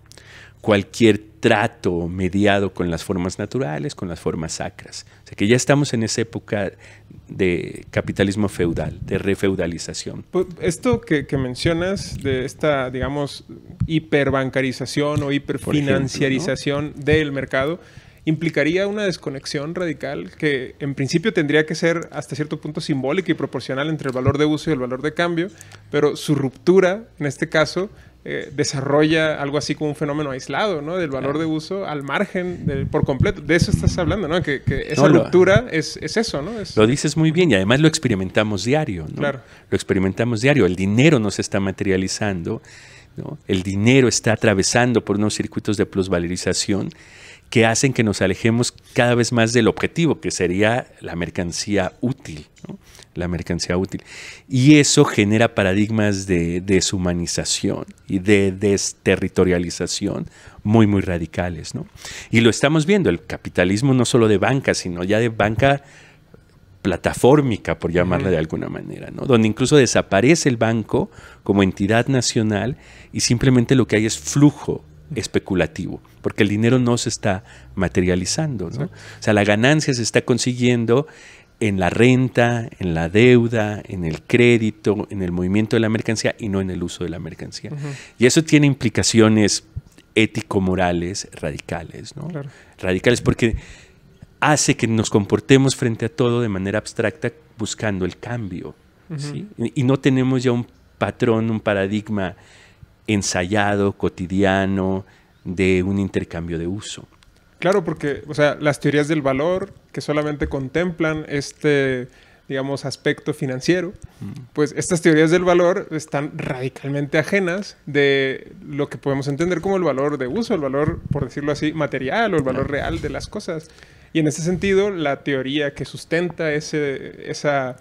cualquier trato mediado con las formas naturales, con las formas sacras. O sea que ya estamos en esa época de capitalismo feudal, de refeudalización. Pues, esto que, mencionas de esta, digamos, hiperbancarización o hiperfinanciarización del mercado, implicaría una desconexión radical que en principio tendría que ser hasta cierto punto simbólica y proporcional entre el valor de uso y el valor de cambio, pero su ruptura, en este caso, eh, desarrolla algo así como un fenómeno aislado, ¿no? Del valor de uso al margen por completo. De eso estás hablando, ¿no? Que, esa ruptura es, eso, ¿no? Lo dices muy bien y además lo experimentamos diario, ¿no? Lo experimentamos diario. El dinero no se está materializando, ¿no? El dinero está atravesando por unos circuitos de plusvalorización que hacen que nos alejemos cada vez más del objetivo, que sería la mercancía útil. La mercancía útil. Y eso genera paradigmas de deshumanización y de desterritorialización muy, muy radicales. ¿no? Y lo estamos viendo, el capitalismo no solo de banca, sino ya de banca platafórmica, por llamarla de alguna manera, ¿no? donde incluso desaparece el banco como entidad nacional y simplemente lo que hay es flujo especulativo, porque el dinero no se está materializando. O sea, la ganancia se está consiguiendo en la renta, en la deuda, en el crédito, en el movimiento de la mercancía y no en el uso de la mercancía. Y eso tiene implicaciones ético-morales radicales, Radicales porque hace que nos comportemos frente a todo de manera abstracta buscando el cambio, Y no tenemos ya un patrón, un paradigma ensayado, cotidiano, de un intercambio de uso. Claro, porque o sea, las teorías del valor que solamente contemplan este, digamos, aspecto financiero, mm. pues estas teorías del valor están radicalmente ajenas de lo que podemos entender como el valor de uso, el valor, por decirlo así, material o el valor real de las cosas. Y en ese sentido, la teoría que sustenta ese, esa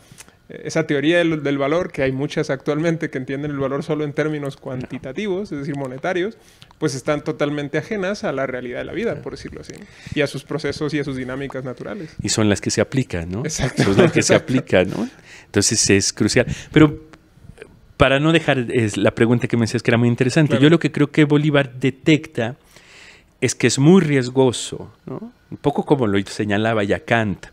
esa teoría del, valor, que hay muchas actualmente que entienden el valor solo en términos cuantitativos, es decir, monetarios, pues están totalmente ajenas a la realidad de la vida, por decirlo así, y a sus procesos y a sus dinámicas naturales. Y son las que se aplican, ¿no? Exacto. Son las que se aplican, ¿no? Entonces es crucial. Pero para no dejar la pregunta que me decías que era muy interesante, yo lo que creo que Bolívar detecta es que es muy riesgoso, ¿no? un poco como lo señalaba ya Kant,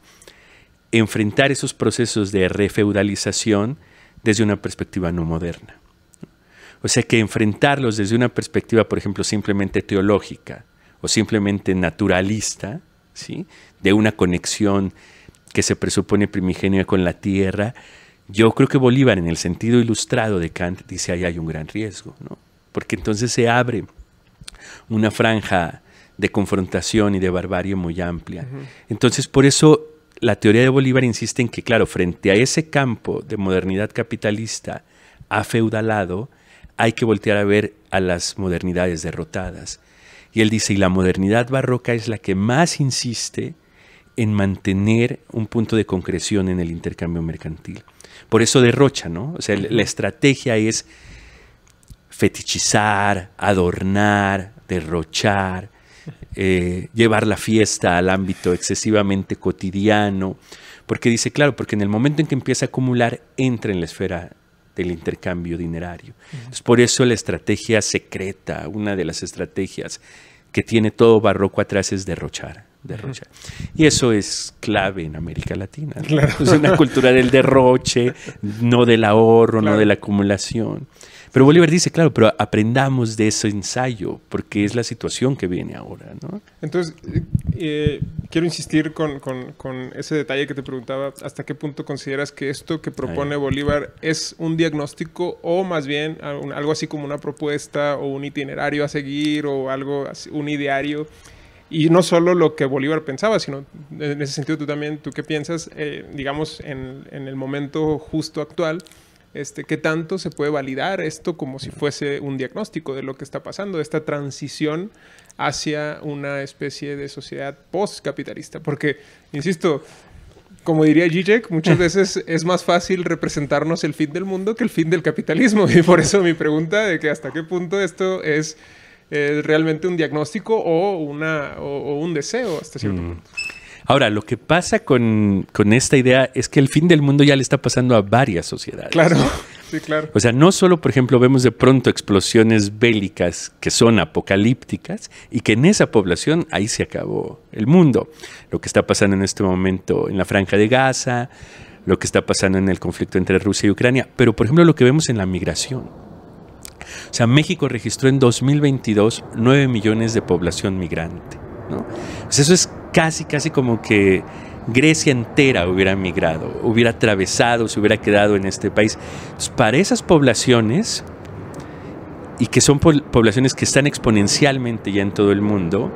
enfrentar esos procesos de refeudalización desde una perspectiva no moderna. O sea que enfrentarlos desde una perspectiva, por ejemplo, simplemente teológica o simplemente naturalista, ¿sí? de una conexión que se presupone primigenia con la tierra, yo creo que Bolívar, en el sentido ilustrado de Kant, dice ahí hay un gran riesgo, ¿no? porque entonces se abre una franja de confrontación y de barbarie muy amplia. Entonces, por eso la teoría de Bolívar insiste en que, claro, frente a ese campo de modernidad capitalista afeudalado, hay que voltear a ver a las modernidades derrotadas. Y él dice, y la modernidad barroca es la que más insiste en mantener un punto de concreción en el intercambio mercantil. Por eso derrocha, ¿no? O sea, la estrategia es fetichizar, adornar, derrochar, eh, llevar la fiesta al ámbito excesivamente cotidiano, porque dice, claro, porque en el momento en que empieza a acumular, entra en la esfera del intercambio dinerario. por eso la estrategia secreta, una de las estrategias que tiene todo barroco atrás es derrochar. derrochar. Y eso es clave en América Latina. Es una cultura del derroche, no del ahorro, no de la acumulación. Pero Bolívar dice, claro, pero aprendamos de ese ensayo, porque es la situación que viene ahora, ¿no? Entonces, eh, eh, quiero insistir con, con, ese detalle que te preguntaba, ¿hasta qué punto consideras que esto que propone Bolívar es un diagnóstico o más bien algo así como una propuesta o un itinerario a seguir o algo, así, un ideario? y no solo lo que Bolívar pensaba, sino en ese sentido tú también, ¿tú qué piensas, eh, digamos, en, en, el momento justo actual? Este, ¿Qué tanto se puede validar esto como si fuese un diagnóstico de lo que está pasando, esta transición hacia una especie de sociedad postcapitalista? Porque, insisto, como diría Zizek, muchas [LAUGHS] veces es más fácil representarnos el fin del mundo que el fin del capitalismo. Y por eso mi pregunta de que hasta qué punto esto es eh, realmente un diagnóstico o, o, un deseo hasta cierto mm. punto. Ahora, lo que pasa con, esta idea es que el fin del mundo ya le está pasando a varias sociedades. Claro, [LAUGHS] sí, claro. O sea, no solo, por ejemplo, vemos de pronto explosiones bélicas que son apocalípticas y que en esa población ahí se acabó el mundo. Lo que está pasando en este momento en la Franja de Gaza, lo que está pasando en el conflicto entre Rusia y Ucrania, pero por ejemplo lo que vemos en la migración. O sea, México registró en 2022 9 millones de población migrante. ¿no? Pues eso es casi, casi como que Grecia entera hubiera migrado, hubiera atravesado, se hubiera quedado en este país. para esas poblaciones, y que son poblaciones que están exponencialmente ya en todo el mundo,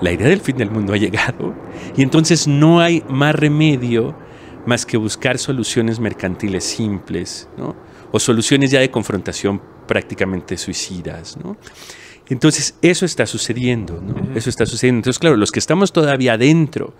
la idea del fin del mundo ha llegado y entonces no hay más remedio más que buscar soluciones mercantiles simples, ¿no? o soluciones ya de confrontación prácticamente suicidas. ¿no? Entonces, eso está sucediendo, ¿no? Eso está sucediendo. Entonces, claro, los que estamos todavía dentro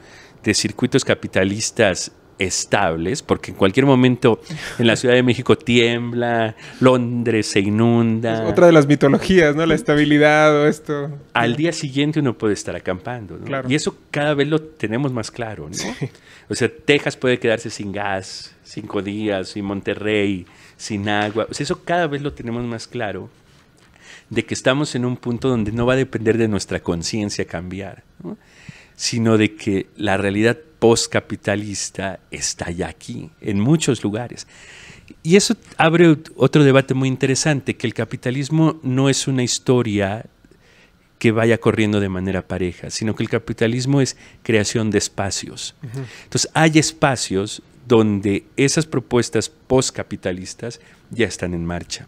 de circuitos capitalistas estables, porque en cualquier momento en la Ciudad de México tiembla, Londres se inunda. otra de las mitologías, ¿no? La estabilidad o esto. Al día siguiente uno puede estar acampando, ¿no? Y eso cada vez lo tenemos más claro, ¿no? O sea, Texas puede quedarse sin gas cinco días, sin Monterrey sin agua. O sea, eso cada vez lo tenemos más claro de que estamos en un punto donde no va a depender de nuestra conciencia cambiar, sino de que la realidad postcapitalista está ya aquí, en muchos lugares. Y eso abre otro debate muy interesante, que el capitalismo no es una historia que vaya corriendo de manera pareja, sino que el capitalismo es creación de espacios. Entonces, hay espacios donde esas propuestas postcapitalistas ya están en marcha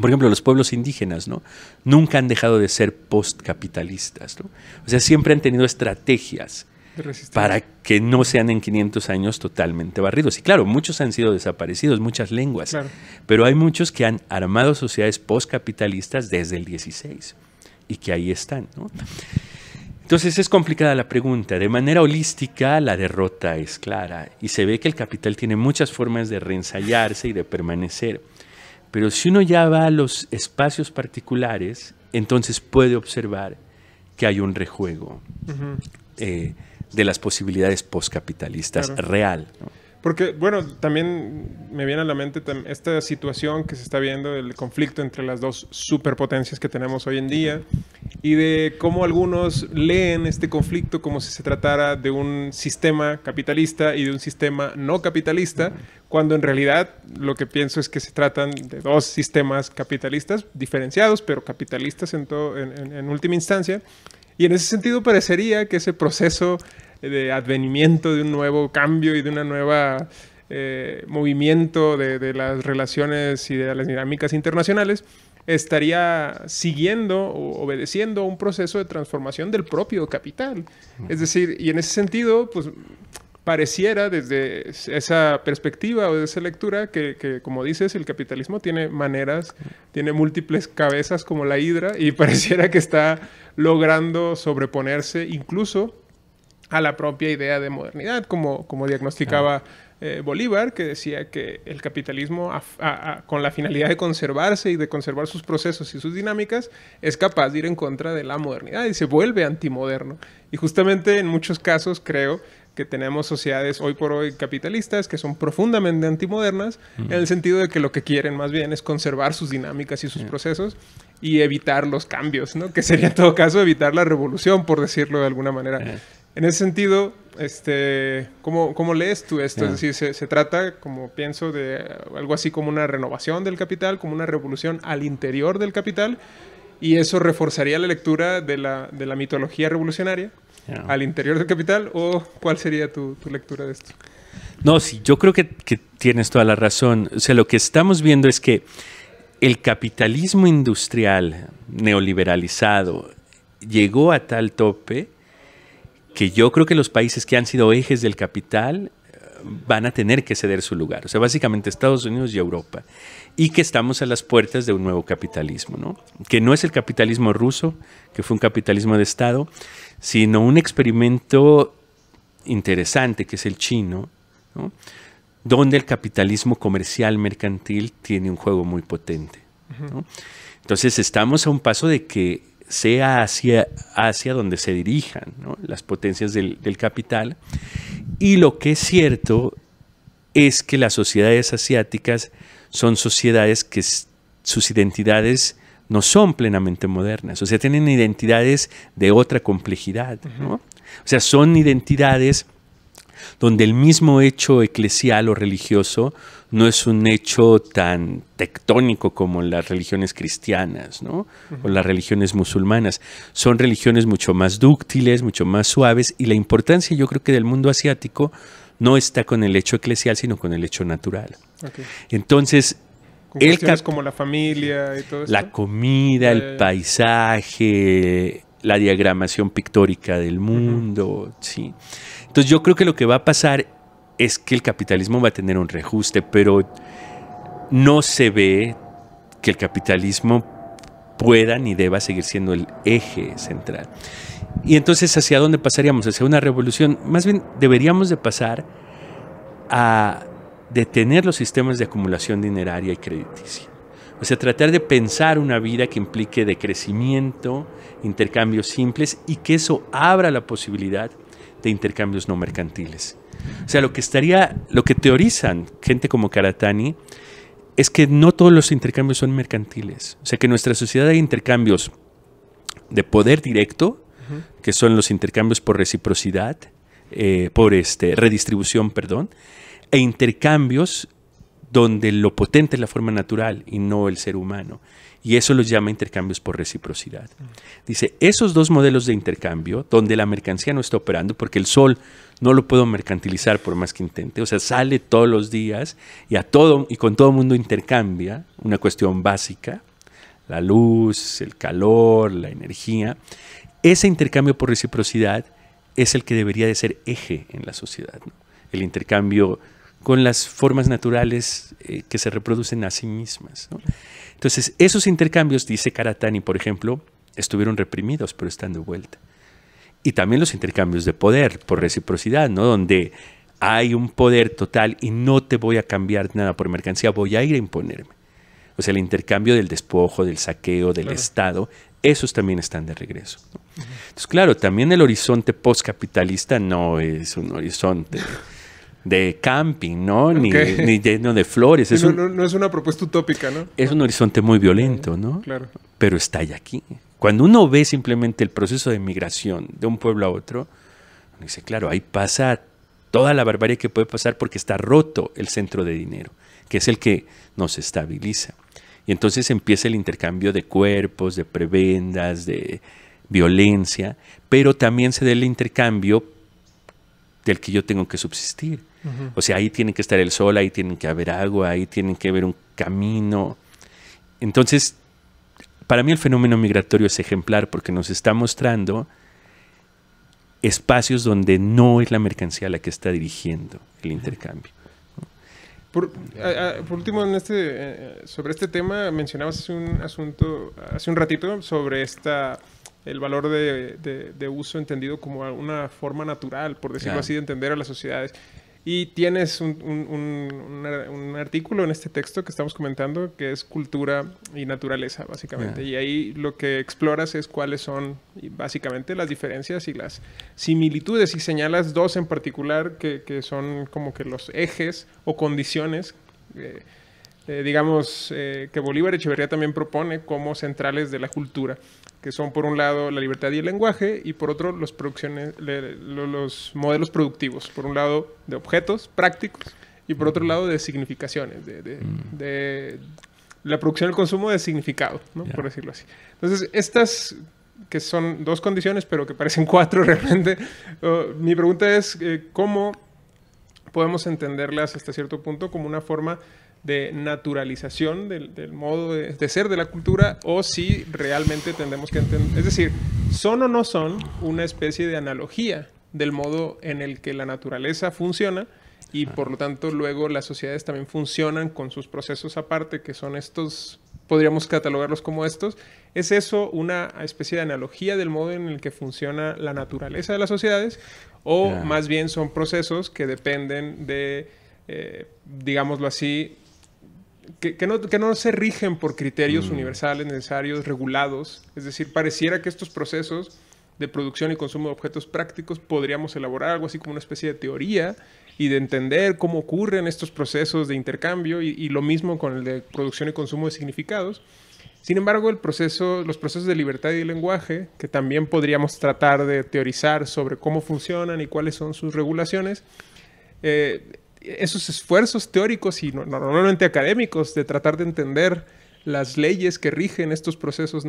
por ejemplo, los pueblos indígenas, ¿no? Nunca han dejado de ser postcapitalistas, ¿no? O sea, siempre han tenido estrategias para que no sean en 500 años totalmente barridos. Y claro, muchos han sido desaparecidos, muchas lenguas, pero hay muchos que han armado sociedades postcapitalistas desde el 16 y que ahí están, Entonces es complicada la pregunta. De manera holística, la derrota es clara y se ve que el capital tiene muchas formas de reensayarse y de permanecer. Pero si uno ya va a los espacios particulares, entonces puede observar que hay un rejuego eh, de las posibilidades postcapitalistas real. Porque, bueno, también me viene a la mente esta situación que se está viendo, el conflicto entre las dos superpotencias que tenemos hoy en día, y de cómo algunos leen este conflicto como si se tratara de un sistema capitalista y de un sistema no capitalista, cuando en realidad lo que pienso es que se tratan de dos sistemas capitalistas diferenciados, pero capitalistas en, todo, en, en última instancia. Y en ese sentido parecería que ese proceso de advenimiento de un nuevo cambio y de una nueva eh, movimiento de, las relaciones y de las dinámicas internacionales, estaría siguiendo o obedeciendo a un proceso de transformación del propio capital. Es decir, y en ese sentido, pues pareciera desde esa perspectiva o de esa lectura que, que, como dices, el capitalismo tiene maneras, tiene múltiples cabezas como la hidra y [LAUGHS] pareciera que está logrando sobreponerse incluso a la propia idea de modernidad, como, como diagnosticaba eh, Bolívar, que decía que el capitalismo, con la finalidad de conservarse y de conservar sus procesos y sus dinámicas, es capaz de ir en contra de la modernidad y se vuelve antimoderno. Y justamente en muchos casos creo que tenemos sociedades hoy por hoy capitalistas que son profundamente antimodernas, en mm. el sentido de que lo que quieren más bien es conservar sus dinámicas y sus procesos y evitar los cambios, ¿no? Que sería en todo caso evitar la revolución, por decirlo de alguna manera. En ese sentido, este, ¿cómo, cómo lees tú esto? Es decir, se, trata, como pienso, de algo así como una renovación del capital, como una revolución al interior del capital, y eso reforzaría la lectura de la, mitología revolucionaria al interior del capital, o cuál sería tu, lectura de esto? No, sí, yo creo que, que, tienes toda la razón. O sea, lo que estamos viendo es que el capitalismo industrial neoliberalizado llegó a tal tope que yo creo que los países que han sido ejes del capital eh, van a tener que ceder su lugar. O sea, básicamente Estados Unidos y Europa. Y que estamos a las puertas de un nuevo capitalismo, Que no es el capitalismo ruso, que fue un capitalismo de Estado, sino un experimento interesante que es el chino, donde el capitalismo comercial mercantil tiene un juego muy potente. Entonces estamos a un paso de que sea hacia, hacia donde se dirijan las potencias del, capital. Y lo que es cierto es que las sociedades asiáticas son sociedades que sus identidades no son plenamente modernas, o sea, tienen identidades de otra complejidad, O sea, son identidades donde el mismo hecho eclesial o religioso no es un hecho tan tectónico como las religiones cristianas ¿no? o las religiones musulmanas. Son religiones mucho más dúctiles, mucho más suaves y la importancia yo creo que del mundo asiático no está con el hecho eclesial, sino con el hecho natural. Entonces, el como la familia y todo eso. La comida, el eh. paisaje, la diagramación pictórica del mundo, sí. Entonces yo creo que lo que va a pasar es que el capitalismo va a tener un rejuste, pero no se ve que el capitalismo pueda ni deba seguir siendo el eje central. Y entonces, ¿hacia dónde pasaríamos? ¿Hacia una revolución? Más bien, deberíamos de pasar a detener los sistemas de acumulación dineraria y crediticia. O sea, tratar de pensar una vida que implique de crecimiento, intercambios simples y que eso abra la posibilidad de intercambios no mercantiles. O sea, lo que estaría, lo que teorizan gente como Caratani es que no todos los intercambios son mercantiles. O sea, que en nuestra sociedad hay intercambios de poder directo, que son los intercambios por reciprocidad, eh, por este, redistribución, perdón, e intercambios donde lo potente es la forma natural y no el ser humano. Y eso los llama intercambios por reciprocidad. Mm. Dice, esos dos modelos de intercambio, donde la mercancía no está operando, porque el sol no lo puedo mercantilizar por más que intente, o sea, sale todos los días y, a todo, y con todo el mundo intercambia una cuestión básica, la luz, el calor, la energía. Ese intercambio por reciprocidad es el que debería de ser eje en la sociedad. El intercambio con las formas naturales eh, que se reproducen a sí mismas. Entonces, esos intercambios, dice Caratani, por ejemplo, estuvieron reprimidos, pero están de vuelta. Y también los intercambios de poder por reciprocidad, ¿no? Donde hay un poder total y no te voy a cambiar nada por mercancía, voy a ir a imponerme. O sea, el intercambio del despojo, del saqueo, del Estado, esos también están de regreso. Entonces, claro, también el horizonte postcapitalista no es un horizonte de camping, ¿no? Ni, lleno de flores. Eso no, es una propuesta utópica, ¿no? Es un horizonte muy violento, ¿no? Claro. Pero está ahí aquí. Cuando uno ve simplemente el proceso de migración de un pueblo a otro, dice, claro, ahí pasa toda la barbarie que puede pasar porque está roto el centro de dinero, que es el que nos estabiliza. Y entonces empieza el intercambio de cuerpos, de prebendas, de violencia, pero también se da el intercambio del que yo tengo que subsistir. O sea, ahí tiene que estar el sol, ahí tiene que haber agua, ahí tiene que haber un camino. Entonces, para mí el fenómeno migratorio es ejemplar porque nos está mostrando espacios donde no es la mercancía la que está dirigiendo el intercambio. Por, último, este, eh, eh, sobre este tema mencionabas un asunto, hace un ratito, sobre esta el valor de, uso entendido como una forma natural, por decirlo así, de entender a las sociedades. Y tienes un, un, artículo en este texto que estamos comentando que es cultura y naturaleza, básicamente. Y ahí lo que exploras es cuáles son básicamente las diferencias y las similitudes. Y señalas dos en particular que, que son como que los ejes o condiciones eh, eh, digamos, eh, que Bolívar Echeverría también propone como centrales de la cultura, que son por un lado la libertad y el lenguaje y por otro los, producciones, los modelos productivos, por un lado de objetos prácticos y por otro lado de significaciones, de, de, mm. la producción y el consumo de significado, por decirlo así. Entonces, estas que son dos condiciones, pero que parecen [LAUGHS] cuatro realmente, mi pregunta es, eh, ¿cómo podemos entenderlas hasta cierto punto como una forma de naturalización del, modo de, ser de la cultura o si realmente tenemos que entender, es decir, son o no son una especie de analogía del modo en el que la naturaleza funciona y por lo tanto luego las sociedades también funcionan con sus procesos aparte que son estos podríamos catalogarlos como estos. ¿Es eso una especie de analogía del modo en el que funciona la naturaleza de las sociedades? ¿O más bien son procesos que dependen de, eh, digámoslo así, que, no, se rigen por criterios mm. universales, necesarios, regulados. Es decir, pareciera que estos procesos de producción y consumo de objetos prácticos podríamos elaborar algo así como una especie de teoría y de entender cómo ocurren estos procesos de intercambio y, lo mismo con el de producción y consumo de significados. Sin embargo, el proceso, los procesos de libertad y de lenguaje, que también podríamos tratar de teorizar sobre cómo funcionan y cuáles son sus regulaciones, eh, esos esfuerzos teóricos y normalmente académicos de tratar de entender las leyes que rigen estos procesos,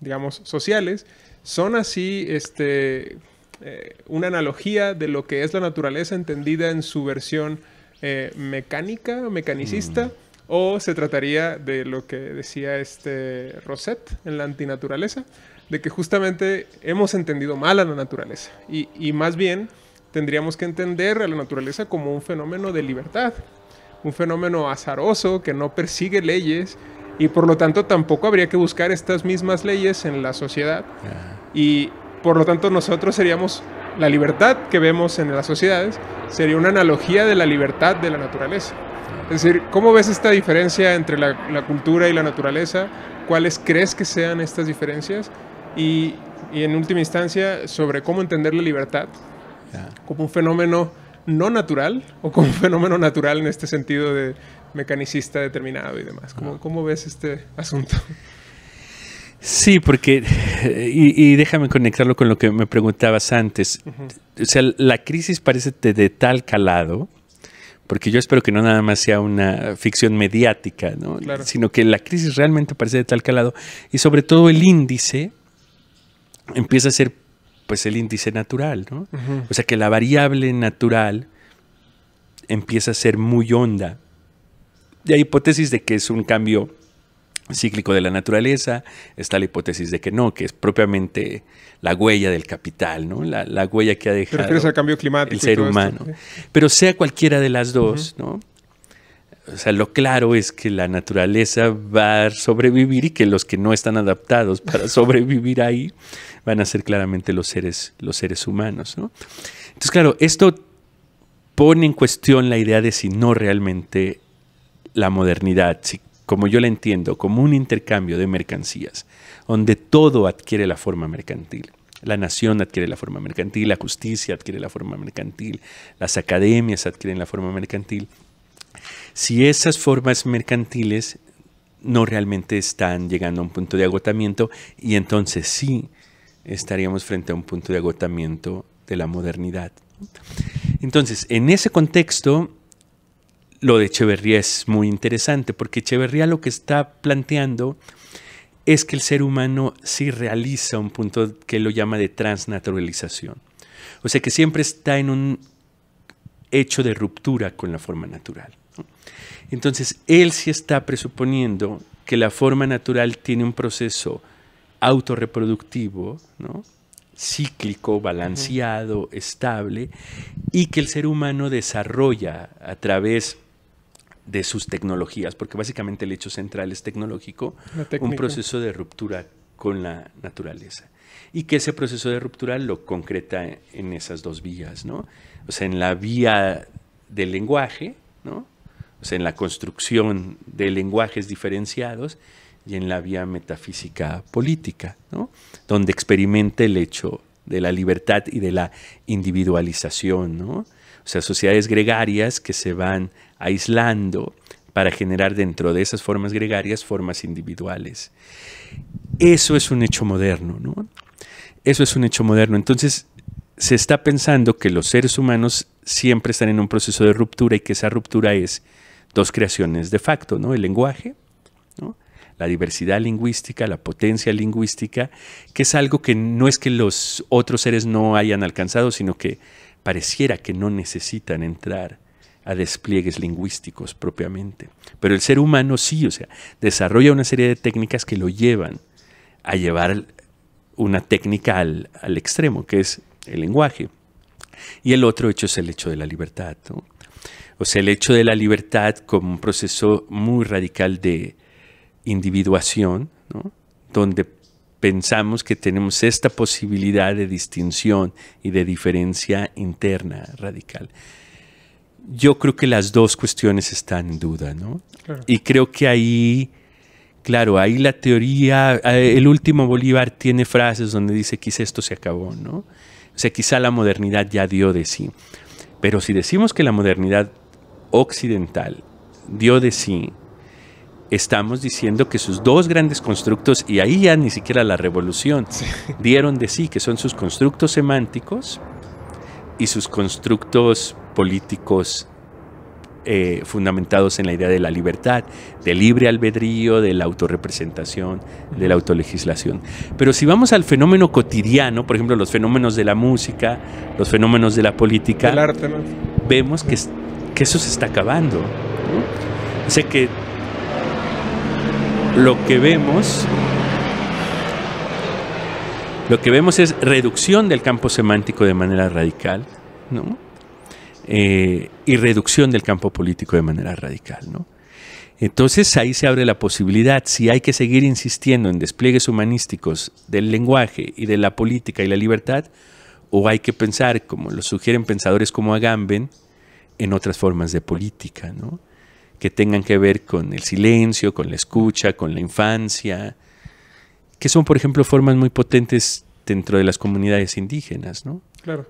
digamos, sociales, son así este, eh, una analogía de lo que es la naturaleza entendida en su versión eh, mecánica, mecanicista, mm. o se trataría de lo que decía este Rosette en la antinaturaleza, de que justamente hemos entendido mal a la naturaleza y más bien tendríamos que entender a la naturaleza como un fenómeno de libertad, un fenómeno azaroso que no persigue leyes y por lo tanto tampoco habría que buscar estas mismas leyes en la sociedad. Y por lo tanto nosotros seríamos, la libertad que vemos en las sociedades sería una analogía de la libertad de la naturaleza. Es decir, ¿cómo ves esta diferencia entre la, cultura y la naturaleza? ¿Cuáles crees que sean estas diferencias? y en última instancia, sobre cómo entender la libertad como un fenómeno no natural o como un fenómeno natural en este sentido de mecanicista determinado y demás. ¿Cómo, cómo ves este asunto? Sí, porque, y, déjame conectarlo con lo que me preguntabas antes. O sea, la crisis parece de, tal calado, porque yo espero que no nada más sea una ficción mediática, sino que la crisis realmente parece de tal calado, y sobre todo el índice empieza a ser pues el índice natural, ¿no? O sea que la variable natural empieza a ser muy honda. Y hay hipótesis de que es un cambio cíclico de la naturaleza, está la hipótesis de que no, que es propiamente la huella del capital, ¿no? la, huella que ha dejado el cambio climático el ser humano. Pero sea cualquiera de las dos, ¿no? o sea, lo claro es que la naturaleza va a sobrevivir y que los que no están adaptados [LAUGHS] para sobrevivir ahí van a ser claramente los seres, los seres humanos. Entonces, claro, esto pone en cuestión la idea de si no realmente la modernidad, si, como yo la entiendo, como un intercambio de mercancías, donde todo adquiere la forma mercantil. La nación adquiere la forma mercantil, la justicia adquiere la forma mercantil, las academias adquieren la forma mercantil. Si esas formas mercantiles no realmente están llegando a un punto de agotamiento y entonces sí estaríamos frente a un punto de agotamiento de la modernidad. Entonces, en ese contexto, lo de Echeverría es muy interesante porque Echeverría lo que está planteando es que el ser humano sí realiza un punto que lo llama de transnaturalización. O sea que siempre está en un hecho de ruptura con la forma natural. Entonces, él sí está presuponiendo que la forma natural tiene un proceso autorreproductivo, ¿no? cíclico, balanceado, estable, y que el ser humano desarrolla a través de sus tecnologías, porque básicamente el hecho central es tecnológico, un proceso de ruptura con la naturaleza. Y que ese proceso de ruptura lo concreta en esas dos vías, ¿no? O sea, en la vía del lenguaje, ¿no? en la construcción de lenguajes diferenciados y en la vía metafísica política, ¿no? donde experimenta el hecho de la libertad y de la individualización, ¿no? o sea, sociedades gregarias que se van aislando para generar dentro de esas formas gregarias formas individuales. Eso es un hecho moderno, ¿no? Eso es un hecho moderno. Entonces, se está pensando que los seres humanos siempre están en un proceso de ruptura y que esa ruptura es dos creaciones de facto, ¿no? El lenguaje, la diversidad lingüística, la potencia lingüística, que es algo que no es que los otros seres no hayan alcanzado, sino que pareciera que no necesitan entrar a despliegues lingüísticos propiamente. Pero el ser humano sí, o sea, desarrolla una serie de técnicas que lo llevan a llevar una técnica al, extremo, que es el lenguaje. Y el otro hecho es el hecho de la libertad. O sea, el hecho de la libertad como un proceso muy radical de individuación, ¿no? donde pensamos que tenemos esta posibilidad de distinción y de diferencia interna radical. Yo creo que las dos cuestiones están en duda, ¿no? Y creo que ahí, claro, ahí la teoría, eh, el último Bolívar tiene frases donde dice quizá esto se acabó, ¿no? O sea, quizá la modernidad ya dio de sí. Pero si decimos que la modernidad occidental dio de sí, estamos diciendo que sus dos grandes constructos, y ahí ya ni siquiera la revolución, [LAUGHS] dieron de sí, que son sus constructos semánticos y sus constructos políticos eh, fundamentados en la idea de la libertad, de libre albedrío, de la autorrepresentación, de la autolegislación. Pero si vamos al fenómeno cotidiano, por ejemplo, los fenómenos de la música, los fenómenos de la política, vemos que que eso se está acabando. O sea que lo que vemos lo que vemos es reducción del campo semántico de manera radical, eh, y reducción del campo político de manera radical, Entonces ahí se abre la posibilidad, si hay que seguir insistiendo en despliegues humanísticos del lenguaje y de la política y la libertad, o hay que pensar, como lo sugieren pensadores como Agamben, en otras formas de política, ¿no? que tengan que ver con el silencio, con la escucha, con la infancia, que son, por ejemplo, formas muy potentes dentro de las comunidades indígenas, ¿no? Claro.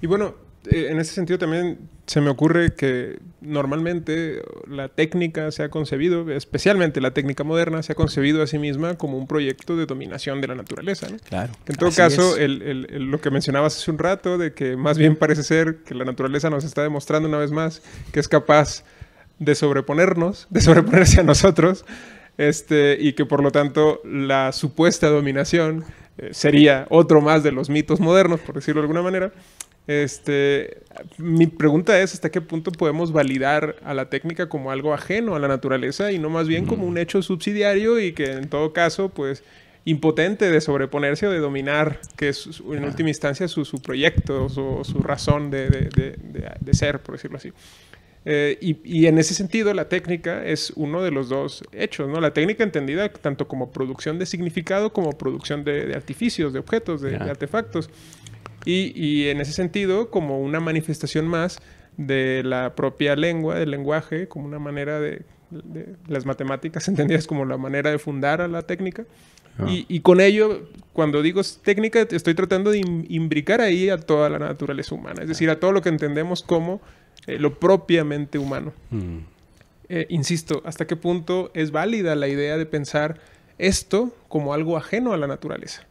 Y bueno, eh, en ese sentido también se me ocurre que normalmente la técnica se ha concebido, especialmente la técnica moderna, se ha concebido a sí misma como un proyecto de dominación de la naturaleza. en todo caso, lo que mencionabas hace un rato, de que más bien parece ser que la naturaleza nos está demostrando una vez más que es capaz de sobreponernos, de [LAUGHS] sobreponerse a nosotros, este, y que por lo tanto la supuesta dominación eh, sería otro más de los mitos modernos, por decirlo de alguna manera, este, mi pregunta es, ¿hasta qué punto podemos validar a la técnica como algo ajeno a la naturaleza y no más bien como un hecho subsidiario y que en todo caso, pues, impotente de sobreponerse o de dominar, que es en última instancia su, su proyecto o su, razón de, ser, por decirlo así? Eh, y, y, en ese sentido, la técnica es uno de los dos hechos, ¿no? La técnica entendida tanto como producción de significado como producción de, artificios, de objetos, de artefactos. Y, en ese sentido, como una manifestación más de la propia lengua, del lenguaje, como una manera de, las matemáticas [LAUGHS] entendidas como la manera de fundar a la técnica. Ah. Y, con ello, cuando digo técnica, estoy tratando de imbricar ahí a toda la naturaleza humana, es ah. decir, a todo lo que entendemos como eh, lo propiamente humano. Mm. Eh, insisto, ¿hasta qué punto es válida la idea de pensar esto como algo ajeno a la naturaleza?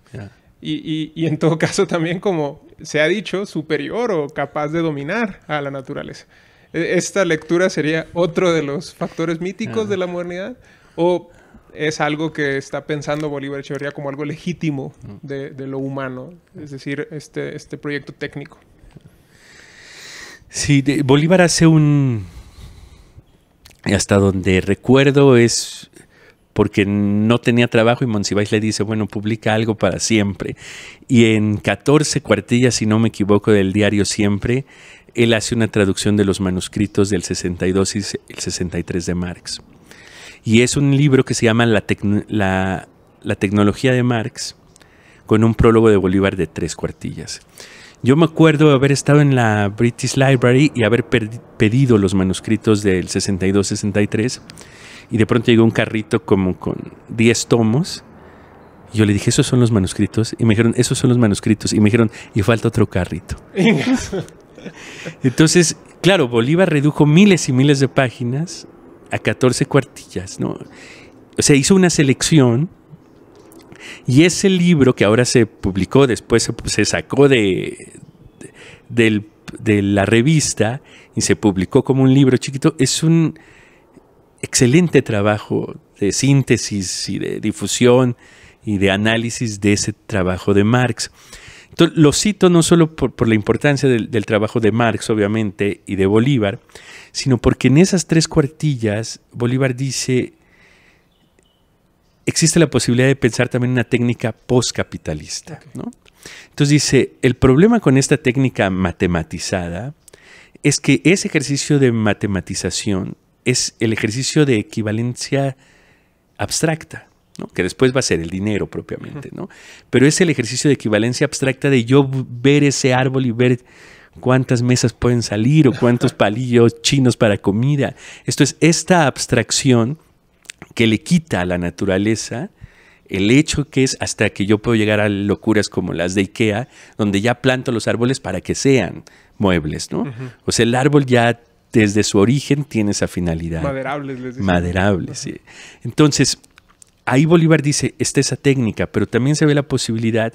y, en todo caso también, como se ha dicho, superior o capaz de dominar a la naturaleza. E, ¿Esta lectura sería otro de los factores míticos ah. de la modernidad? ¿O es algo que está pensando Bolívar Echeverría como algo legítimo ah. de, lo humano? Es decir, este, este proyecto técnico. Sí, Bolívar hace un... Hasta donde recuerdo es porque no tenía trabajo y Monsiváis le dice, bueno, publica algo para siempre. Y en 14 cuartillas, si no me equivoco, del diario Siempre, él hace una traducción de los manuscritos del 62 y el 63 de Marx. Y es un libro que se llama La, tecnología de Marx, con un prólogo de Bolívar de tres cuartillas. Yo me acuerdo de haber estado en la British Library y haber pedido los manuscritos del 62-63 y de pronto llegó un carrito como con 10 tomos. Y yo le dije, esos son los manuscritos. Y me dijeron, esos son los manuscritos. Y me dijeron, y falta otro carrito. [LAUGHS] Entonces, claro, Bolívar redujo miles y miles de páginas a 14 cuartillas, ¿no? O sea, hizo una selección y ese libro que ahora se publicó, después se, sacó de la revista y se publicó como un libro chiquito, es un excelente trabajo de síntesis y de difusión y de análisis de ese trabajo de Marx. Entonces, lo cito no solo por, la importancia del, trabajo de Marx, obviamente, y de Bolívar, sino porque en esas tres cuartillas Bolívar dice, existe la posibilidad de pensar también una técnica postcapitalista. Entonces dice, el problema con esta técnica matematizada es que ese ejercicio de matematización es el ejercicio de equivalencia abstracta, que después va a ser el dinero propiamente, ¿no? pero es el ejercicio de equivalencia abstracta de yo ver ese árbol y ver cuántas mesas pueden salir o cuántos [LAUGHS] palillos chinos para comida. Esto es esta abstracción que le quita a la naturaleza el hecho que es hasta que yo puedo llegar a locuras como las de Ikea, donde ya planto los árboles para que sean muebles, ¿no? O sea, el árbol ya desde su origen tiene esa finalidad. Maderables, les Maderables, sí. Entonces, ahí Bolívar dice, está esa técnica, pero también se ve la posibilidad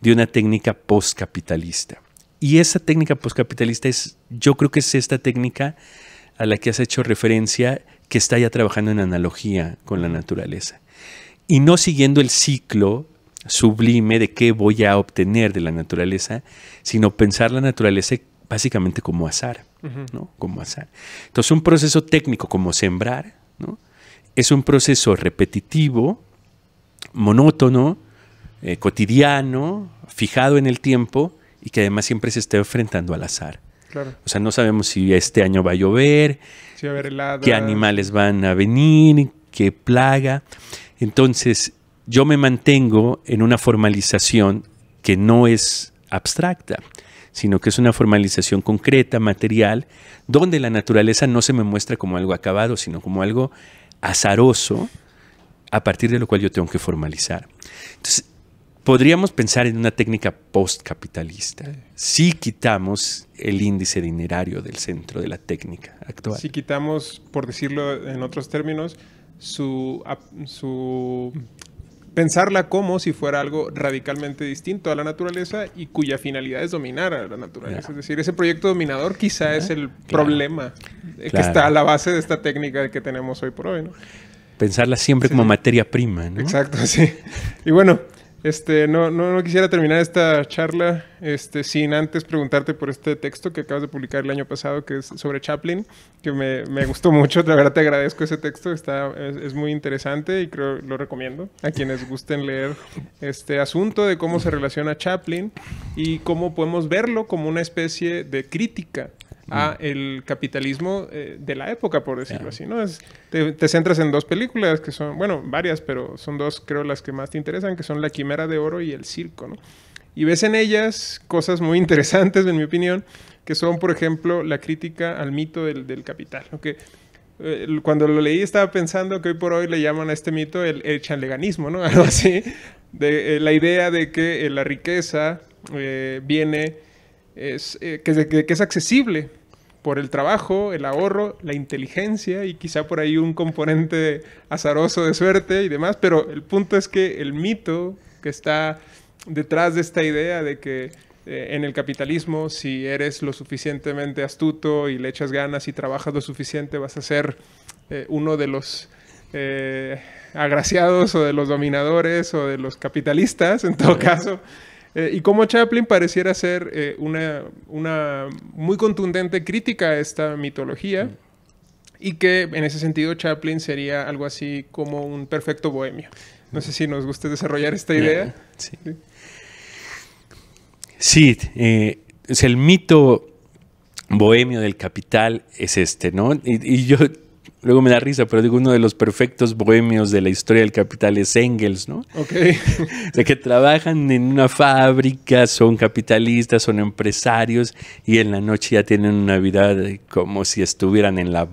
de una técnica postcapitalista. Y esa técnica postcapitalista es, yo creo que es esta técnica a la que has hecho referencia, que está ya trabajando en analogía con la naturaleza. Y no siguiendo el ciclo sublime de qué voy a obtener de la naturaleza, sino pensar la naturaleza básicamente como azar. ¿no? Como azar. Entonces, un proceso técnico como sembrar, ¿no? Es un proceso repetitivo, monótono, eh, cotidiano, fijado en el tiempo y que además siempre se está enfrentando al azar. Claro. O sea, no sabemos si este año va a llover, qué animales van a venir, qué plaga. Entonces, yo me mantengo en una formalización que no es abstracta, sino que es una formalización concreta, material, donde la naturaleza no se me muestra como algo acabado, sino como algo azaroso, a partir de lo cual yo tengo que formalizar. Entonces, podríamos pensar en una técnica postcapitalista si quitamos el índice dinerario del centro de la técnica actual. Si quitamos, por decirlo en otros términos, su, su pensarla como si fuera algo radicalmente distinto a la naturaleza y cuya finalidad es dominar a la naturaleza. Es decir, ese proyecto dominador quizá es el problema eh, que está a la base de esta técnica que tenemos hoy por hoy. Pensarla siempre como materia prima, Exacto, [LAUGHS] sí. Y bueno, este, no, no, quisiera terminar esta charla este, sin antes preguntarte por este texto que acabas de publicar el año pasado, que es sobre Chaplin, que me, gustó mucho. La verdad te agradezco ese texto, está, es, muy interesante y creo lo recomiendo a quienes gusten leer este asunto de cómo se relaciona Chaplin y cómo podemos verlo como una especie de crítica a mm. el capitalismo eh, de la época, por decirlo así, ¿no? te, centras en dos películas que son, bueno, varias, pero son dos, creo, las que más te interesan, que son La Quimera de Oro y El Circo, ¿no? Y ves en ellas cosas muy [LAUGHS] interesantes, en mi opinión, que son, por ejemplo, la crítica al mito del, capital, Que, eh, cuando lo leí estaba pensando que hoy por hoy le llaman a este mito el, el ¿no? [LAUGHS] Algo así, de eh, la idea de que la riqueza viene, que es accesible por el trabajo, el ahorro, la inteligencia y quizá por ahí un componente azaroso de suerte y demás, pero el punto es que el mito que está detrás de esta idea de que eh, en el capitalismo si eres lo suficientemente astuto y le echas ganas y trabajas lo suficiente vas a ser eh, uno de los eh, agraciados o de los dominadores o de los capitalistas en todo caso. Eh, y como Chaplin pareciera ser eh, una, muy contundente crítica a esta mitología, y que en ese sentido Chaplin sería algo así como un perfecto bohemio. No sé si nos guste desarrollar esta idea. Sí. Eh, es el mito bohemio del capital es este, ¿no? y yo Luego me da risa, pero digo, uno de los perfectos bohemios de la historia del capital es Engels, ¿no? Ok. [LAUGHS] De que trabajan en una fábrica, son capitalistas, son empresarios y en la noche ya tienen una vida como si estuvieran en la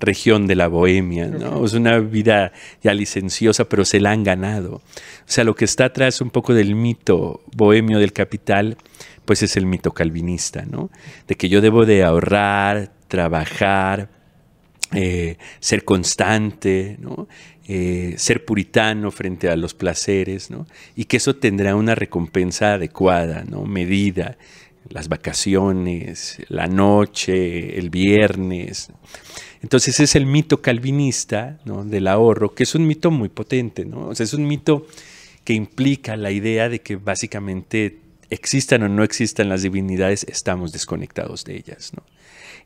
región de la Bohemia, ¿no? Es una vida ya licenciosa, pero se la han ganado. O sea, lo que está atrás un poco del mito bohemio del capital, pues es el mito calvinista, ¿no? De que yo debo de ahorrar, trabajar, eh, ser constante, ¿no? Eh, ser puritano frente a los placeres, ¿no? y que eso tendrá una recompensa adecuada, ¿no? medida, las vacaciones, la noche, el viernes. Entonces es el mito calvinista ¿no? del ahorro, que es un mito muy potente, ¿no? o sea, es un mito que implica la idea de que básicamente existan o no existan las divinidades, estamos desconectados de ellas. ¿no?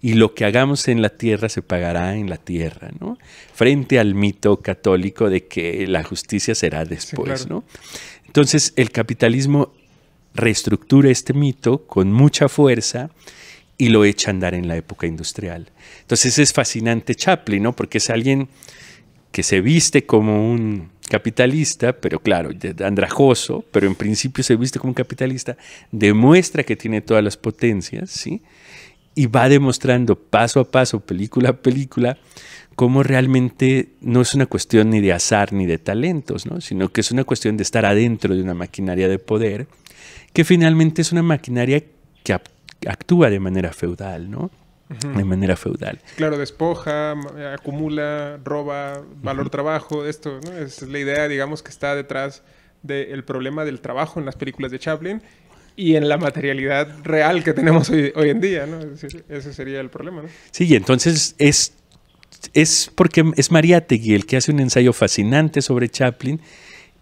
y lo que hagamos en la tierra se pagará en la tierra, ¿no? Frente al mito católico de que la justicia será después, ¿no? Entonces, el capitalismo reestructura este mito con mucha fuerza y lo echa a andar en la época industrial. Entonces es fascinante Chaplin, ¿no? Porque es alguien que se viste como un capitalista, pero claro, andrajoso, pero en principio se viste como un capitalista, demuestra que tiene todas las potencias, ¿sí? y va demostrando paso a paso, película a película, cómo realmente no es una cuestión ni de azar ni de talentos, ¿no? sino que es una cuestión de estar adentro de una maquinaria de poder, que finalmente es una maquinaria que actúa de manera feudal, ¿no? De manera feudal. Claro, despoja, acumula, roba, valor trabajo, esto, es la idea, digamos, que está detrás del problema del trabajo en las películas de Chaplin y en la materialidad real que tenemos hoy, en día, ¿no? ese sería el problema, ¿no? Sí, y entonces es, es porque es Mariategui el que hace un ensayo fascinante sobre Chaplin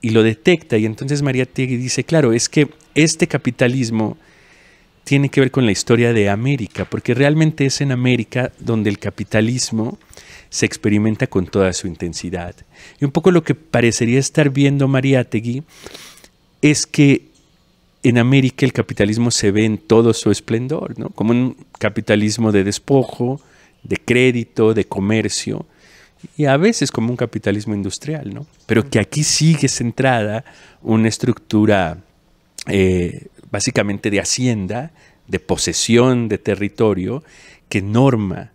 y lo detecta, y entonces Mariategui dice, claro, es que este capitalismo tiene que ver con la historia de América, porque realmente es en América donde el capitalismo se experimenta con toda su intensidad. Y un poco lo que parecería estar viendo Mariategui es que en América el capitalismo se ve en todo su esplendor, ¿no? como un capitalismo de despojo, de crédito, de comercio, y a veces como un capitalismo industrial, ¿no? pero que aquí sigue centrada una estructura eh, básicamente de hacienda, de posesión de territorio, que norma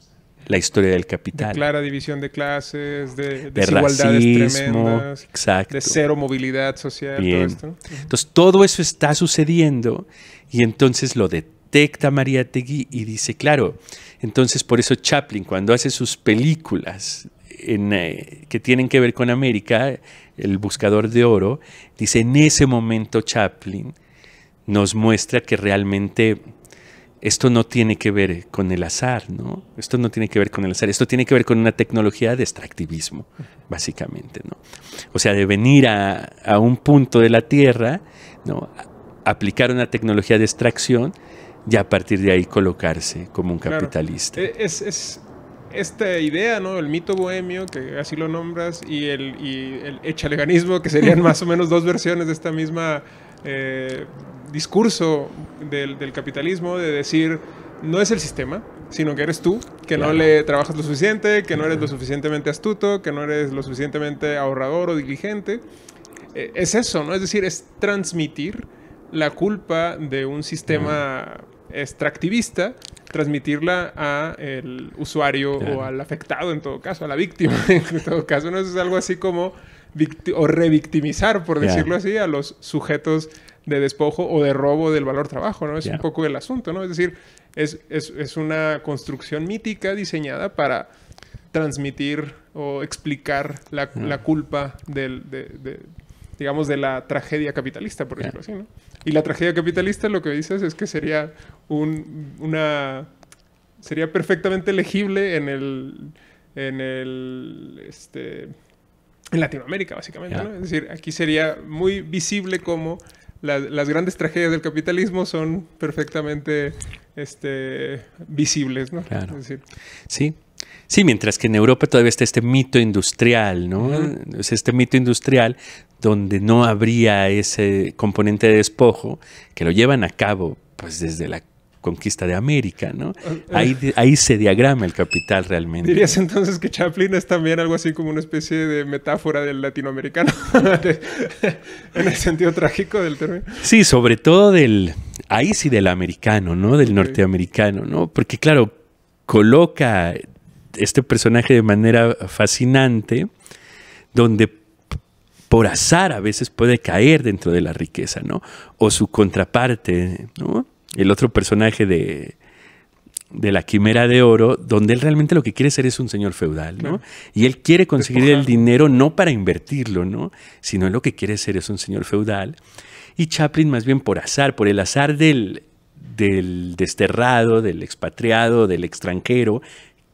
la historia del capital. De clara división de clases, de, desigualdades tremendas, exacto. de cero movilidad social, todo esto. Entonces todo eso está sucediendo y entonces lo detecta María Tegui y dice, claro, entonces por eso Chaplin cuando hace sus películas eh, que tienen que ver con América, El Buscador de Oro, dice, en ese momento Chaplin nos muestra que realmente esto no tiene que ver con el azar, ¿no? Esto no tiene que ver con el azar, esto tiene que ver con una tecnología de extractivismo, básicamente, ¿no? O sea, de venir a, un punto de la Tierra, ¿no? aplicar una tecnología de extracción y a partir de ahí colocarse como un capitalista. E-, es, esta idea, ¿no? El mito bohemio, que así lo nombras, y el, y el echaleganismo, que serían [LAUGHS] más o menos dos versiones de esta misma eh, discurso del, capitalismo de decir, no es el sistema, sino que eres tú, que no le trabajas lo suficiente, que no eres lo suficientemente astuto, que no eres lo suficientemente ahorrador o diligente. Eh, es eso, ¿no? Es decir, es transmitir la culpa de un sistema extractivista transmitirla a el usuario o al afectado en todo caso, a la víctima [LAUGHS] en todo caso. No es algo así como o revictimizar, por decirlo así, a los sujetos de despojo o de robo del valor trabajo, ¿no? Es un poco el asunto, ¿no? Es decir, es, es, una construcción mítica diseñada para transmitir o explicar la, culpa del, de, digamos, de la tragedia capitalista, por decirlo así, ¿no? Y la tragedia capitalista lo que dices es que sería un, una... sería perfectamente legible en el... en el... este en Latinoamérica, básicamente. ¿no? Es decir, aquí sería muy visible cómo las grandes tragedias del capitalismo son perfectamente este, visibles, ¿no? sí. Sí, mientras que en Europa todavía está este mito industrial, ¿no? Es este mito industrial donde no habría ese componente de despojo que lo llevan a cabo pues desde la conquista de América, ¿no? [LAUGHS] Ah, ah. Ahí, se diagrama el capital realmente. ¿Dirías entonces que Chaplin es también algo así como una especie de metáfora del latinoamericano? [LAUGHS] en el sentido trágico del término. Sí, sobre todo del, ahí sí del americano, ¿no? Del norteamericano, ¿no? Porque claro, coloca este personaje de manera fascinante, donde por azar a veces puede caer dentro de la riqueza, ¿no? O su contraparte, ¿no? el otro personaje de, de la quimera de oro, donde él realmente lo que quiere ser es un señor feudal, ¿no? Y él quiere conseguir el dinero no para invertirlo, ¿no? Sino lo que quiere ser es un señor feudal. Y Chaplin más bien por azar, por el azar del, del desterrado, del expatriado, del extranjero,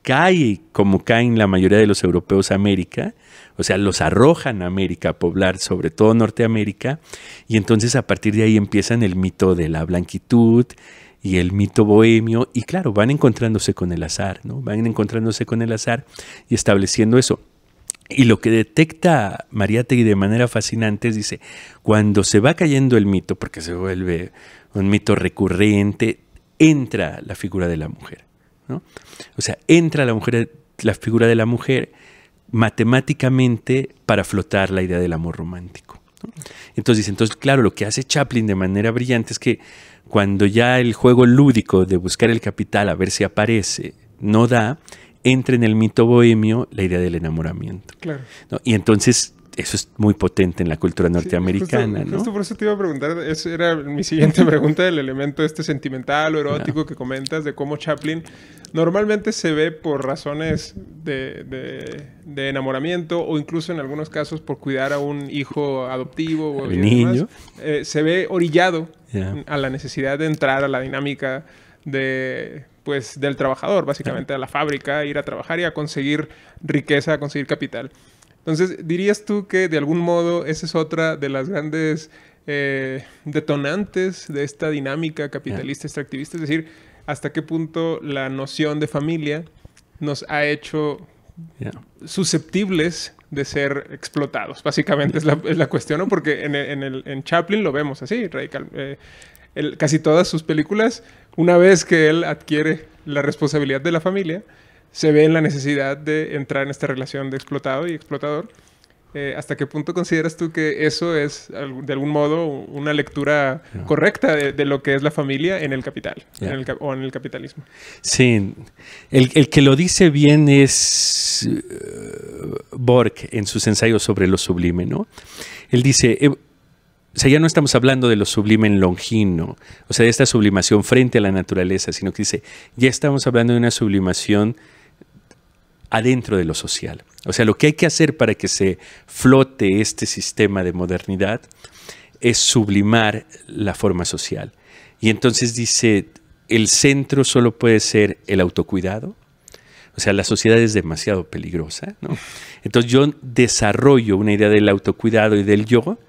cae como caen la mayoría de los europeos a América, o sea, los arrojan a América a poblar, sobre todo Norteamérica, y entonces a partir de ahí empiezan el mito de la blanquitud y el mito bohemio, y claro, van encontrándose con el azar, ¿no? Van encontrándose con el azar y estableciendo eso. Y lo que detecta Mariategui de manera fascinante es, dice, cuando se va cayendo el mito, porque se vuelve un mito recurrente, entra la figura de la mujer. ¿no? O sea, entra la, mujer, la figura de la mujer matemáticamente para flotar la idea del amor romántico. Entonces, entonces, claro, lo que hace Chaplin de manera brillante es que cuando ya el juego lúdico de buscar el capital a ver si aparece no da, entra en el mito bohemio la idea del enamoramiento. Claro. Y entonces eso es muy potente en la cultura norteamericana, ¿no? por eso te iba a preguntar, esa era mi siguiente [LAUGHS] pregunta, el elemento este sentimental o erótico que comentas de cómo Chaplin normalmente se ve por razones de, enamoramiento o incluso en algunos casos por cuidar a un hijo adoptivo o niño. Eh, se ve orillado a la necesidad de entrar a la dinámica de pues del trabajador, básicamente a la fábrica, ir a trabajar y a conseguir riqueza, a conseguir capital. Entonces, ¿dirías tú que de algún modo esa es otra de las grandes eh, detonantes de esta dinámica capitalista extractivista? Es decir, ¿hasta qué punto la noción de familia nos ha hecho susceptibles de ser explotados? Básicamente es la, cuestión, ¿no? Porque en, en, el, Chaplin lo vemos así, radical. Eh, casi todas sus películas, una vez que él adquiere la responsabilidad de la familia, se ve en la necesidad de entrar en esta relación de explotado y explotador. Eh, ¿Hasta qué punto consideras tú que eso es, de algún modo, una lectura correcta de, lo que es la familia en el capital o en el capitalismo? Sí, el, que lo dice bien es eh, Bork en sus ensayos sobre lo sublime, ¿no? Él dice, eh, o sea, ya no estamos hablando de lo sublime en longino, o sea, de esta sublimación frente a la naturaleza, sino que dice, ya estamos hablando de una sublimación adentro de lo social. O sea, lo que hay que hacer para que se flote este sistema de modernidad es sublimar la forma social. Y entonces dice, el centro solo puede ser el autocuidado. O sea, la sociedad es demasiado peligrosa. Entonces yo desarrollo una idea del autocuidado y del yo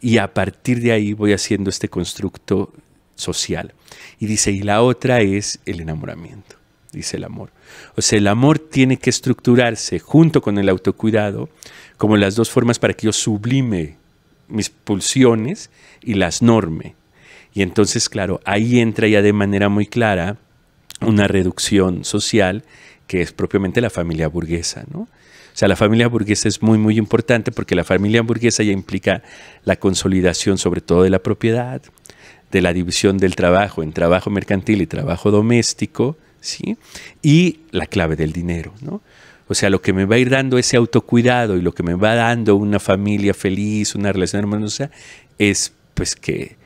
y a partir de ahí voy haciendo este constructo social. Y dice, y la otra es el enamoramiento dice el amor. O sea, el amor tiene que estructurarse junto con el autocuidado como las dos formas para que yo sublime mis pulsiones y las norme. Y entonces, claro, ahí entra ya de manera muy clara una reducción social que es propiamente la familia burguesa, ¿no? O sea, la familia burguesa es muy, muy importante porque la familia burguesa ya implica la consolidación sobre todo de la propiedad, de la división del trabajo en trabajo mercantil y trabajo doméstico, ¿sí? Y la clave del dinero, O sea, lo que me va a ir dando ese autocuidado y lo que me va dando una familia feliz, una relación hermosa, es pues que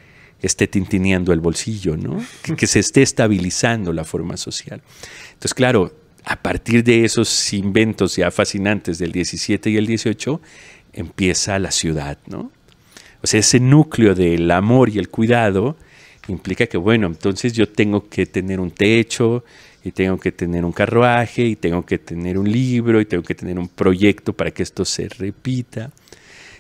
esté tintineando el bolsillo, ¿no? Que, se esté estabilizando la forma social. Entonces, claro, a partir de esos inventos ya fascinantes del 17 y el 18, empieza la ciudad, ¿no? O sea, ese núcleo del amor y el cuidado implica que, bueno, entonces yo tengo que tener un techo, y tengo que tener un carruaje y tengo que tener un libro y tengo que tener un proyecto para que esto se repita.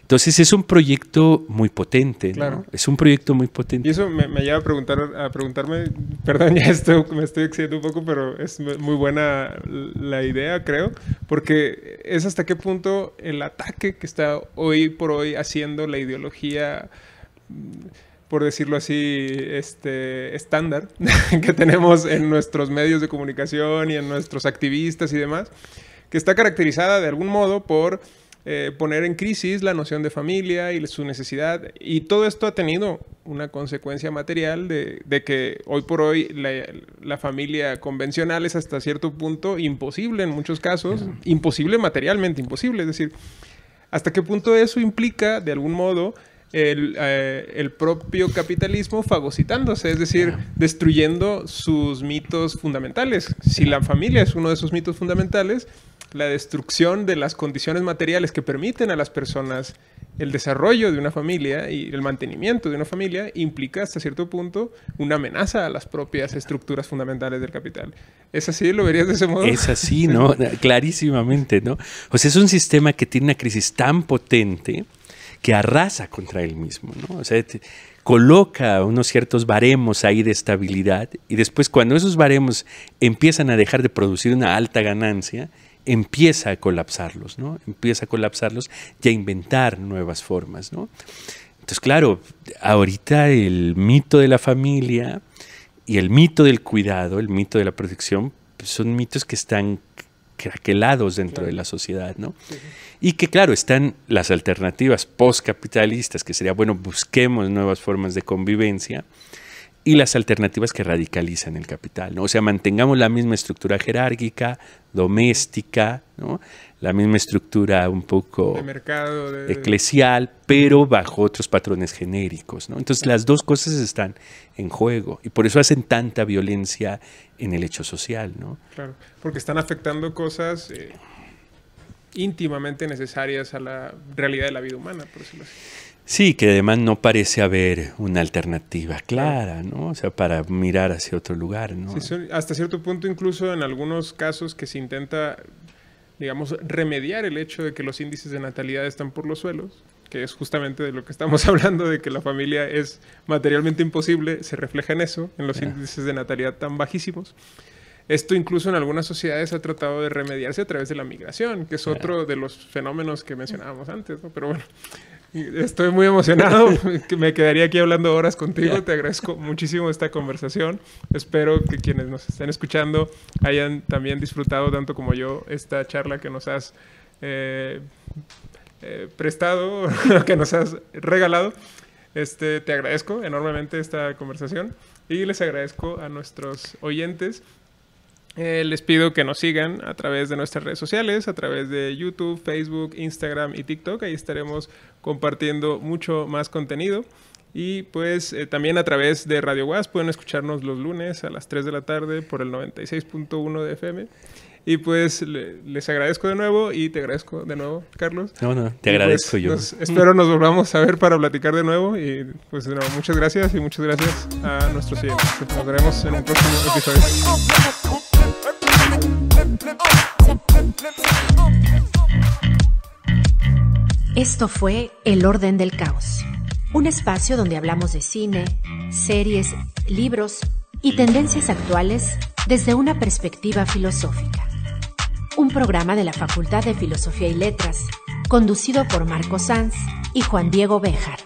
Entonces es un proyecto muy potente, claro. Es un proyecto muy potente. Y eso me, lleva a preguntar, a preguntarme, perdón, [LAUGHS] ya me estoy excediendo un poco, pero es muy buena la idea, creo, porque es hasta qué punto el ataque que está hoy por hoy haciendo la ideología por decirlo así, este, estándar [LAUGHS] que tenemos en nuestros medios de comunicación y en nuestros activistas y demás, que está caracterizada de algún modo por eh, poner en crisis la noción de familia y su necesidad. Y todo esto ha tenido una consecuencia material de, que hoy por hoy la, la, familia convencional es hasta cierto punto imposible en muchos casos, imposible materialmente, imposible. Es decir, ¿hasta qué punto eso implica, de algún modo, el, eh, el propio capitalismo fagocitándose, es decir, destruyendo sus mitos fundamentales. Si la familia es uno de esos mitos fundamentales, la destrucción de las condiciones materiales que permiten a las personas el desarrollo de una familia y el mantenimiento de una familia implica hasta cierto punto una amenaza a las propias estructuras fundamentales del capital. ¿Es así? ¿Lo verías de ese modo? Es así, ¿no? [LAUGHS] Clarísimamente, ¿no? O sea, es un sistema que tiene una crisis tan potente que arrasa contra él mismo, ¿no? O sea, coloca unos ciertos baremos ahí de estabilidad y después cuando esos baremos empiezan a dejar de producir una alta ganancia, empieza a colapsarlos, ¿no? Empieza a colapsarlos y a inventar nuevas formas, ¿no? Entonces, claro, ahorita el mito de la familia y el mito del cuidado, el mito de la protección, pues, son mitos que están craquelados dentro de la sociedad, ¿no? Y que claro, están las alternativas postcapitalistas, que sería, bueno, busquemos nuevas formas de convivencia, y las alternativas que radicalizan el capital. ¿no? O sea, mantengamos la misma estructura jerárquica, doméstica, la misma estructura un poco eclesial, pero bajo otros patrones genéricos. Entonces las dos cosas están en juego y por eso hacen tanta violencia en el hecho social. ¿no? Claro, porque están afectando cosas eh, íntimamente necesarias a la realidad de la vida humana, por decirlo Sí, que además no parece haber una alternativa clara, ¿no? O sea, para mirar hacia otro lugar, ¿no? hasta cierto punto, incluso en algunos casos que se intenta, digamos, remediar el hecho de que los índices de natalidad están por los suelos, que es justamente de lo que estamos [LAUGHS] hablando, de que la familia es materialmente imposible, se refleja en eso, en los índices de natalidad tan bajísimos. Esto incluso en algunas sociedades ha tratado de remediarse a través de la migración, que es otro de los fenómenos que mencionábamos antes, ¿no? Pero bueno, Estoy muy emocionado. [LAUGHS] [LAUGHS] Me quedaría aquí hablando horas contigo. Te agradezco muchísimo esta conversación. Espero que quienes nos estén escuchando hayan también disfrutado tanto como yo esta charla que nos has eh, eh, prestado, [LAUGHS] que nos has regalado. Este, te agradezco enormemente esta conversación y les agradezco a nuestros oyentes eh, les pido que nos sigan a través de nuestras redes sociales, a través de YouTube, Facebook, Instagram y TikTok. Ahí estaremos compartiendo mucho más contenido. Y pues eh, también a través de Radio Guas pueden escucharnos los lunes a las 3 de la tarde por el 96.1 de FM. Y pues les agradezco de nuevo y te agradezco de nuevo, Carlos. No, no, te pues, agradezco yo. Nos, espero nos volvamos a ver para platicar de nuevo. Y pues de nuevo, muchas gracias y muchas gracias a nuestros siguientes. Nos veremos en un próximo episodio. Esto fue El Orden del Caos, un espacio donde hablamos de cine, series, libros y tendencias actuales desde una perspectiva filosófica. Un programa de la Facultad de Filosofía y Letras, conducido por Marco Sanz y Juan Diego Béjar.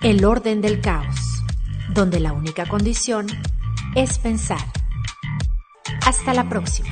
El Orden del Caos, donde la única condición es pensar. Hasta la próxima.